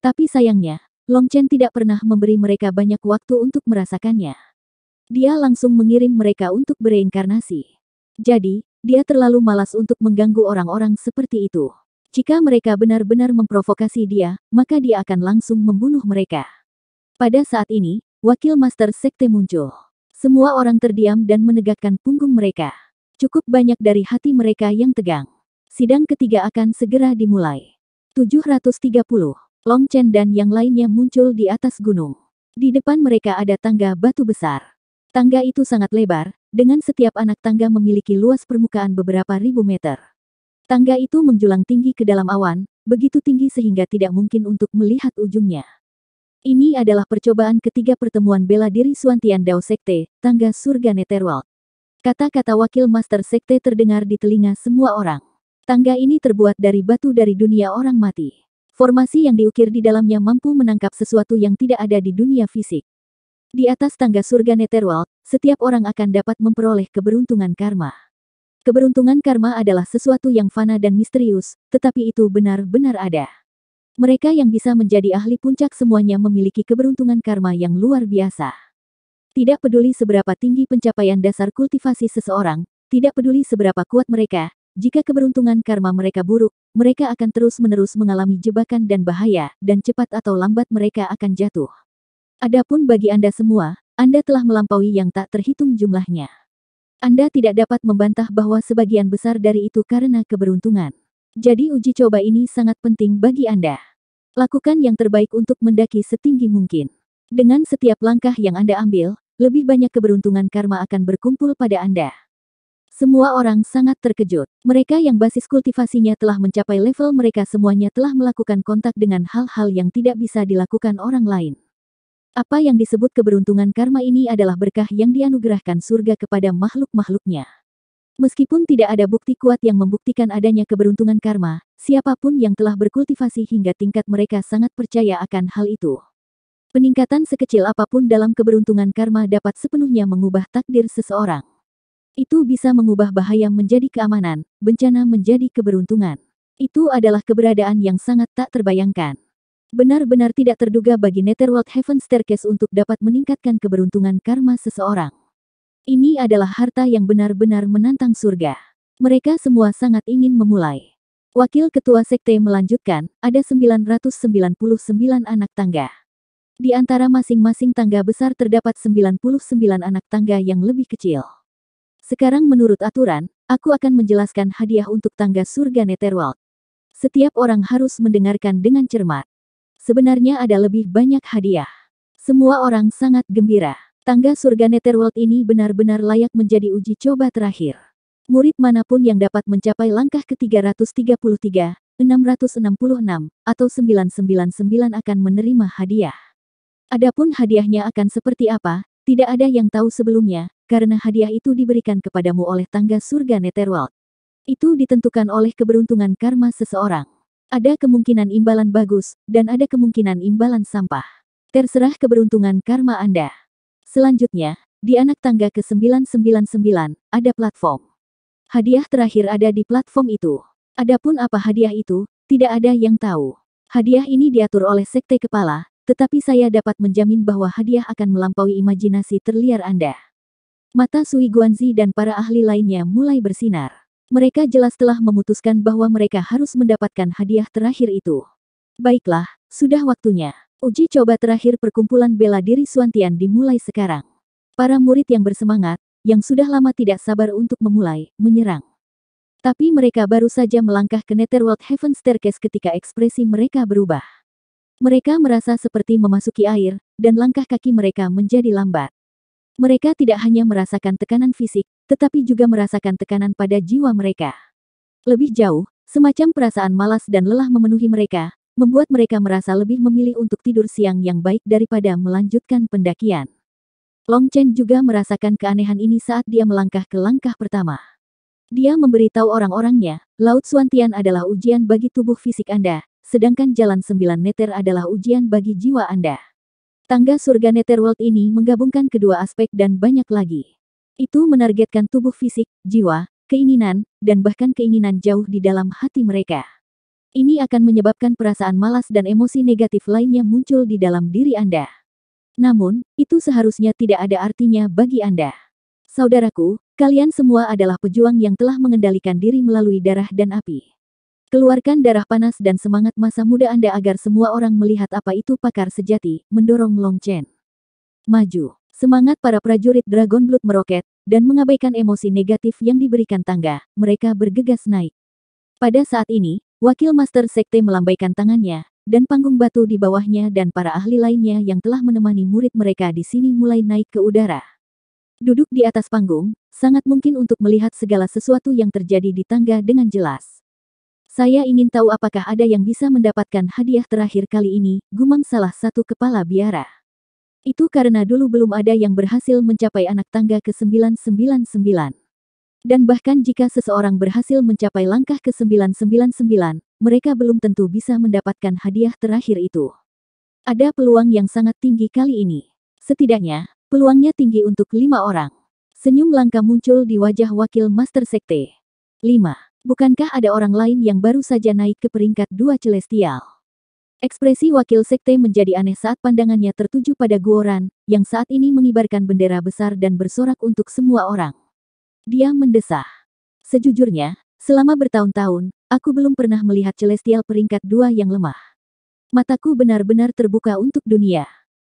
Tapi sayangnya, Long Chen tidak pernah memberi mereka banyak waktu untuk merasakannya. Dia langsung mengirim mereka untuk bereinkarnasi. Jadi, dia terlalu malas untuk mengganggu orang-orang seperti itu. Jika mereka benar-benar memprovokasi dia, maka dia akan langsung membunuh mereka. Pada saat ini, wakil master sekte muncul. Semua orang terdiam dan menegakkan punggung mereka. Cukup banyak dari hati mereka yang tegang. Sidang ketiga akan segera dimulai. 730. Long Chen dan yang lainnya muncul di atas gunung. Di depan mereka ada tangga batu besar. Tangga itu sangat lebar, dengan setiap anak tangga memiliki luas permukaan beberapa ribu meter. Tangga itu menjulang tinggi ke dalam awan, begitu tinggi sehingga tidak mungkin untuk melihat ujungnya. Ini adalah percobaan ketiga pertemuan bela diri Suantian Dao Sekte, Tangga Surga Netherworld. Kata-kata wakil master sekte terdengar di telinga semua orang. Tangga ini terbuat dari batu dari dunia orang mati. Formasi yang diukir di dalamnya mampu menangkap sesuatu yang tidak ada di dunia fisik. Di atas tangga surga Netherworld, setiap orang akan dapat memperoleh keberuntungan karma. Keberuntungan karma adalah sesuatu yang fana dan misterius, tetapi itu benar-benar ada. Mereka yang bisa menjadi ahli puncak semuanya memiliki keberuntungan karma yang luar biasa. Tidak peduli seberapa tinggi pencapaian dasar kultivasi seseorang, tidak peduli seberapa kuat mereka, jika keberuntungan karma mereka buruk, mereka akan terus-menerus mengalami jebakan dan bahaya, dan cepat atau lambat mereka akan jatuh. Adapun bagi Anda semua, Anda telah melampaui yang tak terhitung jumlahnya. Anda tidak dapat membantah bahwa sebagian besar dari itu karena keberuntungan. Jadi uji coba ini sangat penting bagi Anda. Lakukan yang terbaik untuk mendaki setinggi mungkin. Dengan setiap langkah yang Anda ambil, lebih banyak keberuntungan karma akan berkumpul pada Anda. Semua orang sangat terkejut. Mereka yang basis kultivasinya telah mencapai level mereka semuanya telah melakukan kontak dengan hal-hal yang tidak bisa dilakukan orang lain. Apa yang disebut keberuntungan karma ini adalah berkah yang dianugerahkan surga kepada makhluk-makhluknya. Meskipun tidak ada bukti kuat yang membuktikan adanya keberuntungan karma, siapapun yang telah berkultivasi hingga tingkat mereka sangat percaya akan hal itu. Peningkatan sekecil apapun dalam keberuntungan karma dapat sepenuhnya mengubah takdir seseorang. Itu bisa mengubah bahaya menjadi keamanan, bencana menjadi keberuntungan. Itu adalah keberadaan yang sangat tak terbayangkan. Benar-benar tidak terduga bagi Netherworld Heaven Staircase untuk dapat meningkatkan keberuntungan karma seseorang. Ini adalah harta yang benar-benar menantang surga. Mereka semua sangat ingin memulai. Wakil Ketua Sekte melanjutkan, ada 999 anak tangga. Di antara masing-masing tangga besar terdapat 99 anak tangga yang lebih kecil. Sekarang menurut aturan, aku akan menjelaskan hadiah untuk tangga surga Netherworld. Setiap orang harus mendengarkan dengan cermat. Sebenarnya ada lebih banyak hadiah. Semua orang sangat gembira. Tangga surga Netherworld ini benar-benar layak menjadi uji coba terakhir. Murid manapun yang dapat mencapai langkah ke-333, 666, atau 999 akan menerima hadiah. Adapun hadiahnya akan seperti apa, tidak ada yang tahu sebelumnya, karena hadiah itu diberikan kepadamu oleh tangga surga Netherworld. Itu ditentukan oleh keberuntungan karma seseorang. Ada kemungkinan imbalan bagus, dan ada kemungkinan imbalan sampah. Terserah keberuntungan karma Anda. Selanjutnya, di anak tangga ke-999, ada platform. Hadiah terakhir ada di platform itu. Adapun apa hadiah itu, tidak ada yang tahu. Hadiah ini diatur oleh sekte kepala, tetapi saya dapat menjamin bahwa hadiah akan melampaui imajinasi terliar Anda. Mata Sui Guanzi dan para ahli lainnya mulai bersinar. Mereka jelas telah memutuskan bahwa mereka harus mendapatkan hadiah terakhir itu. Baiklah, sudah waktunya. Uji coba terakhir perkumpulan bela diri Suantian dimulai sekarang. Para murid yang bersemangat, yang sudah lama tidak sabar untuk memulai, menyerang. Tapi mereka baru saja melangkah ke Netherworld Heaven Staircase ketika ekspresi mereka berubah. Mereka merasa seperti memasuki air, dan langkah kaki mereka menjadi lambat mereka tidak hanya merasakan tekanan fisik, tetapi juga merasakan tekanan pada jiwa mereka. Lebih jauh, semacam perasaan malas dan lelah memenuhi mereka, membuat mereka merasa lebih memilih untuk tidur siang yang baik daripada melanjutkan pendakian. Long Chen juga merasakan keanehan ini saat dia melangkah ke langkah pertama. Dia memberitahu orang-orangnya, Laut Suantian adalah ujian bagi tubuh fisik Anda, sedangkan Jalan Sembilan Neter adalah ujian bagi jiwa Anda. Tangga surga Netherworld ini menggabungkan kedua aspek dan banyak lagi. Itu menargetkan tubuh fisik, jiwa, keinginan, dan bahkan keinginan jauh di dalam hati mereka. Ini akan menyebabkan perasaan malas dan emosi negatif lainnya muncul di dalam diri Anda. Namun, itu seharusnya tidak ada artinya bagi Anda. Saudaraku, kalian semua adalah pejuang yang telah mengendalikan diri melalui darah dan api. Keluarkan darah panas dan semangat masa muda Anda agar semua orang melihat apa itu pakar sejati, mendorong Long Chen. Maju. Semangat para prajurit Dragon Blood meroket, dan mengabaikan emosi negatif yang diberikan tangga, mereka bergegas naik. Pada saat ini, Wakil Master Sekte melambaikan tangannya, dan panggung batu di bawahnya dan para ahli lainnya yang telah menemani murid mereka di sini mulai naik ke udara. Duduk di atas panggung, sangat mungkin untuk melihat segala sesuatu yang terjadi di tangga dengan jelas. Saya ingin tahu apakah ada yang bisa mendapatkan hadiah terakhir kali ini, gumam salah satu kepala biara. Itu karena dulu belum ada yang berhasil mencapai anak tangga ke-999. Dan bahkan jika seseorang berhasil mencapai langkah ke-999, mereka belum tentu bisa mendapatkan hadiah terakhir itu. Ada peluang yang sangat tinggi kali ini. Setidaknya, peluangnya tinggi untuk lima orang. Senyum langka muncul di wajah wakil Master Sekte. 5. Bukankah ada orang lain yang baru saja naik ke peringkat dua celestial? Ekspresi wakil sekte menjadi aneh saat pandangannya tertuju pada Guoran, yang saat ini mengibarkan bendera besar dan bersorak untuk semua orang. Dia mendesah. Sejujurnya, selama bertahun-tahun, aku belum pernah melihat celestial peringkat dua yang lemah. Mataku benar-benar terbuka untuk dunia.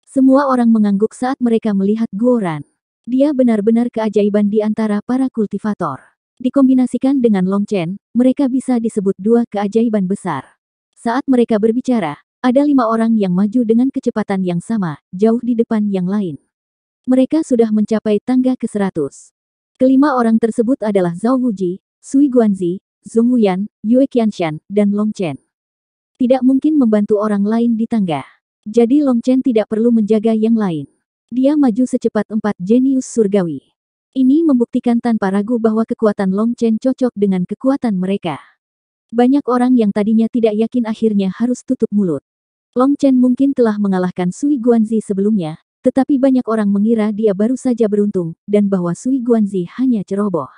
Semua orang mengangguk saat mereka melihat Guoran. Dia benar-benar keajaiban di antara para kultivator. Dikombinasikan dengan Long Chen, mereka bisa disebut dua keajaiban besar. Saat mereka berbicara, ada lima orang yang maju dengan kecepatan yang sama, jauh di depan yang lain. Mereka sudah mencapai tangga ke-100. Kelima orang tersebut adalah Zhao Wuji, Sui Guanzi, Zhong Wuyan, Yue Qianshan, dan Long Chen. Tidak mungkin membantu orang lain di tangga. Jadi Long Chen tidak perlu menjaga yang lain. Dia maju secepat empat jenius surgawi. Ini membuktikan tanpa ragu bahwa kekuatan Long Chen cocok dengan kekuatan mereka. Banyak orang yang tadinya tidak yakin akhirnya harus tutup mulut. Long Chen mungkin telah mengalahkan Sui Guanzi sebelumnya, tetapi banyak orang mengira dia baru saja beruntung, dan bahwa Sui Guanzi hanya ceroboh.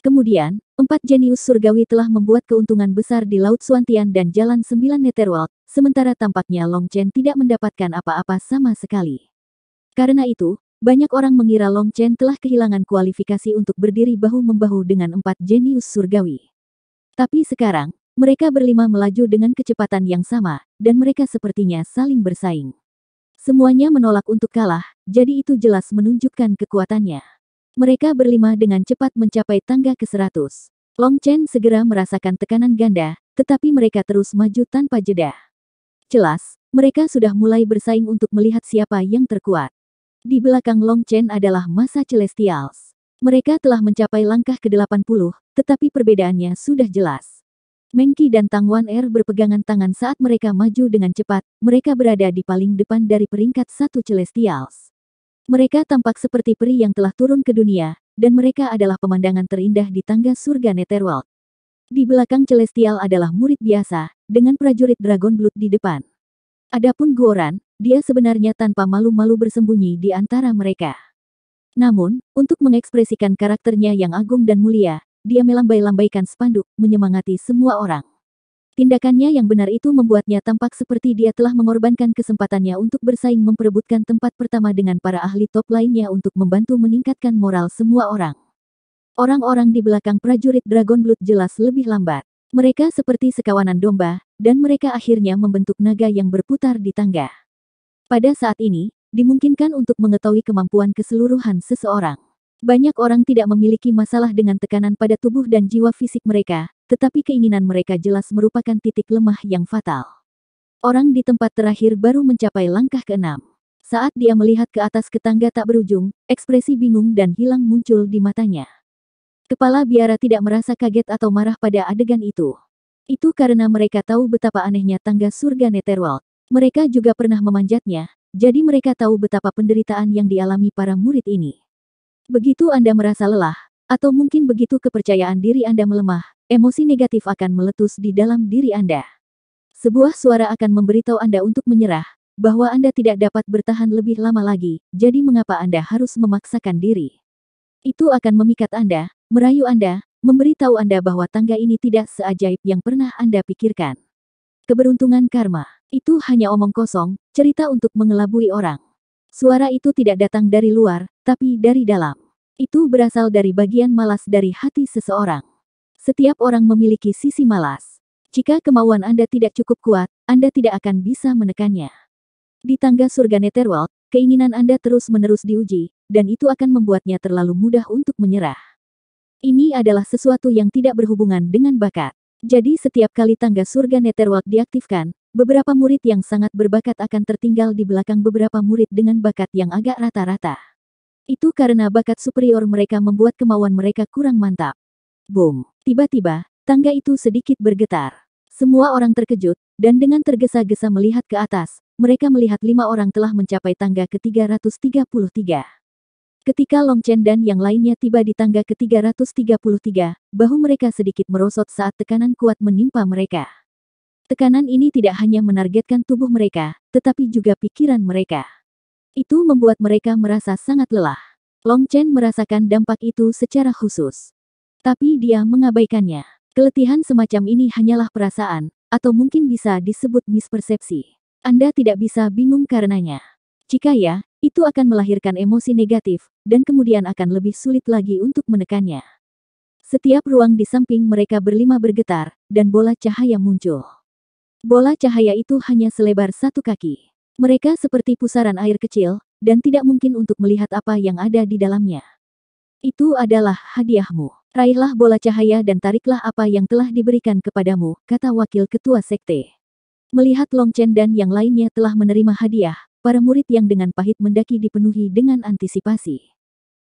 Kemudian, empat jenius surgawi telah membuat keuntungan besar di Laut Suantian dan Jalan Sembilan Netherworld, sementara tampaknya Long Chen tidak mendapatkan apa-apa sama sekali. Karena itu, banyak orang mengira Long Chen telah kehilangan kualifikasi untuk berdiri bahu-membahu dengan empat jenius surgawi. Tapi sekarang, mereka berlima melaju dengan kecepatan yang sama, dan mereka sepertinya saling bersaing. Semuanya menolak untuk kalah, jadi itu jelas menunjukkan kekuatannya. Mereka berlima dengan cepat mencapai tangga ke seratus. Long Chen segera merasakan tekanan ganda, tetapi mereka terus maju tanpa jeda. Jelas, mereka sudah mulai bersaing untuk melihat siapa yang terkuat. Di belakang Long Chen adalah masa Celestials. Mereka telah mencapai langkah ke-80, tetapi perbedaannya sudah jelas. Mengki dan Tang Wan Er berpegangan tangan saat mereka maju dengan cepat, mereka berada di paling depan dari peringkat satu Celestials. Mereka tampak seperti peri yang telah turun ke dunia, dan mereka adalah pemandangan terindah di tangga surga Netherworld. Di belakang Celestial adalah murid biasa, dengan prajurit Dragon Blood di depan. Adapun Goran, dia sebenarnya tanpa malu-malu bersembunyi di antara mereka. Namun, untuk mengekspresikan karakternya yang agung dan mulia, dia melambai-lambaikan spanduk, menyemangati semua orang. Tindakannya yang benar itu membuatnya tampak seperti dia telah mengorbankan kesempatannya untuk bersaing memperebutkan tempat pertama dengan para ahli top lainnya untuk membantu meningkatkan moral semua orang. Orang-orang di belakang prajurit Dragon Blood jelas lebih lambat. Mereka seperti sekawanan domba, dan mereka akhirnya membentuk naga yang berputar di tangga. Pada saat ini, dimungkinkan untuk mengetahui kemampuan keseluruhan seseorang. Banyak orang tidak memiliki masalah dengan tekanan pada tubuh dan jiwa fisik mereka, tetapi keinginan mereka jelas merupakan titik lemah yang fatal. Orang di tempat terakhir baru mencapai langkah keenam. Saat dia melihat ke atas ke tangga tak berujung, ekspresi bingung dan hilang muncul di matanya. Kepala biara tidak merasa kaget atau marah pada adegan itu. Itu karena mereka tahu betapa anehnya tangga surga Netherworld. Mereka juga pernah memanjatnya, jadi mereka tahu betapa penderitaan yang dialami para murid ini. Begitu Anda merasa lelah, atau mungkin begitu kepercayaan diri Anda melemah, emosi negatif akan meletus di dalam diri Anda. Sebuah suara akan memberitahu Anda untuk menyerah, bahwa Anda tidak dapat bertahan lebih lama lagi, jadi mengapa Anda harus memaksakan diri? Itu akan memikat Anda, merayu Anda, memberitahu Anda bahwa tangga ini tidak seajaib yang pernah Anda pikirkan. Keberuntungan karma. Itu hanya omong kosong, cerita untuk mengelabui orang. Suara itu tidak datang dari luar, tapi dari dalam. Itu berasal dari bagian malas dari hati seseorang. Setiap orang memiliki sisi malas. Jika kemauan Anda tidak cukup kuat, Anda tidak akan bisa menekannya. Di tangga surga Netherworld, keinginan Anda terus-menerus diuji, dan itu akan membuatnya terlalu mudah untuk menyerah. Ini adalah sesuatu yang tidak berhubungan dengan bakat. Jadi setiap kali tangga surga Netherworld diaktifkan, beberapa murid yang sangat berbakat akan tertinggal di belakang beberapa murid dengan bakat yang agak rata-rata. Itu karena bakat superior mereka membuat kemauan mereka kurang mantap. Boom. Tiba-tiba, tangga itu sedikit bergetar. Semua orang terkejut, dan dengan tergesa-gesa melihat ke atas, mereka melihat lima orang telah mencapai tangga ke 333. Ketika Long Chen dan yang lainnya tiba di tangga ke-333, bahu mereka sedikit merosot saat tekanan kuat menimpa mereka. Tekanan ini tidak hanya menargetkan tubuh mereka, tetapi juga pikiran mereka. Itu membuat mereka merasa sangat lelah. Long Chen merasakan dampak itu secara khusus. Tapi dia mengabaikannya. Keletihan semacam ini hanyalah perasaan, atau mungkin bisa disebut mispersepsi. Anda tidak bisa bingung karenanya. Jika ya, itu akan melahirkan emosi negatif, dan kemudian akan lebih sulit lagi untuk menekannya. Setiap ruang di samping mereka berlima bergetar, dan bola cahaya muncul. Bola cahaya itu hanya selebar satu kaki. Mereka seperti pusaran air kecil, dan tidak mungkin untuk melihat apa yang ada di dalamnya. Itu adalah hadiahmu. Raihlah bola cahaya dan tariklah apa yang telah diberikan kepadamu, kata wakil ketua sekte. Melihat Long Chen dan yang lainnya telah menerima hadiah, Para murid yang dengan pahit mendaki dipenuhi dengan antisipasi.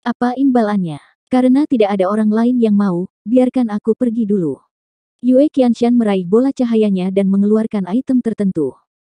Apa imbalannya? Karena tidak ada orang lain yang mau, biarkan aku pergi dulu. Yue Qianshan meraih bola cahayanya dan mengeluarkan item tertentu.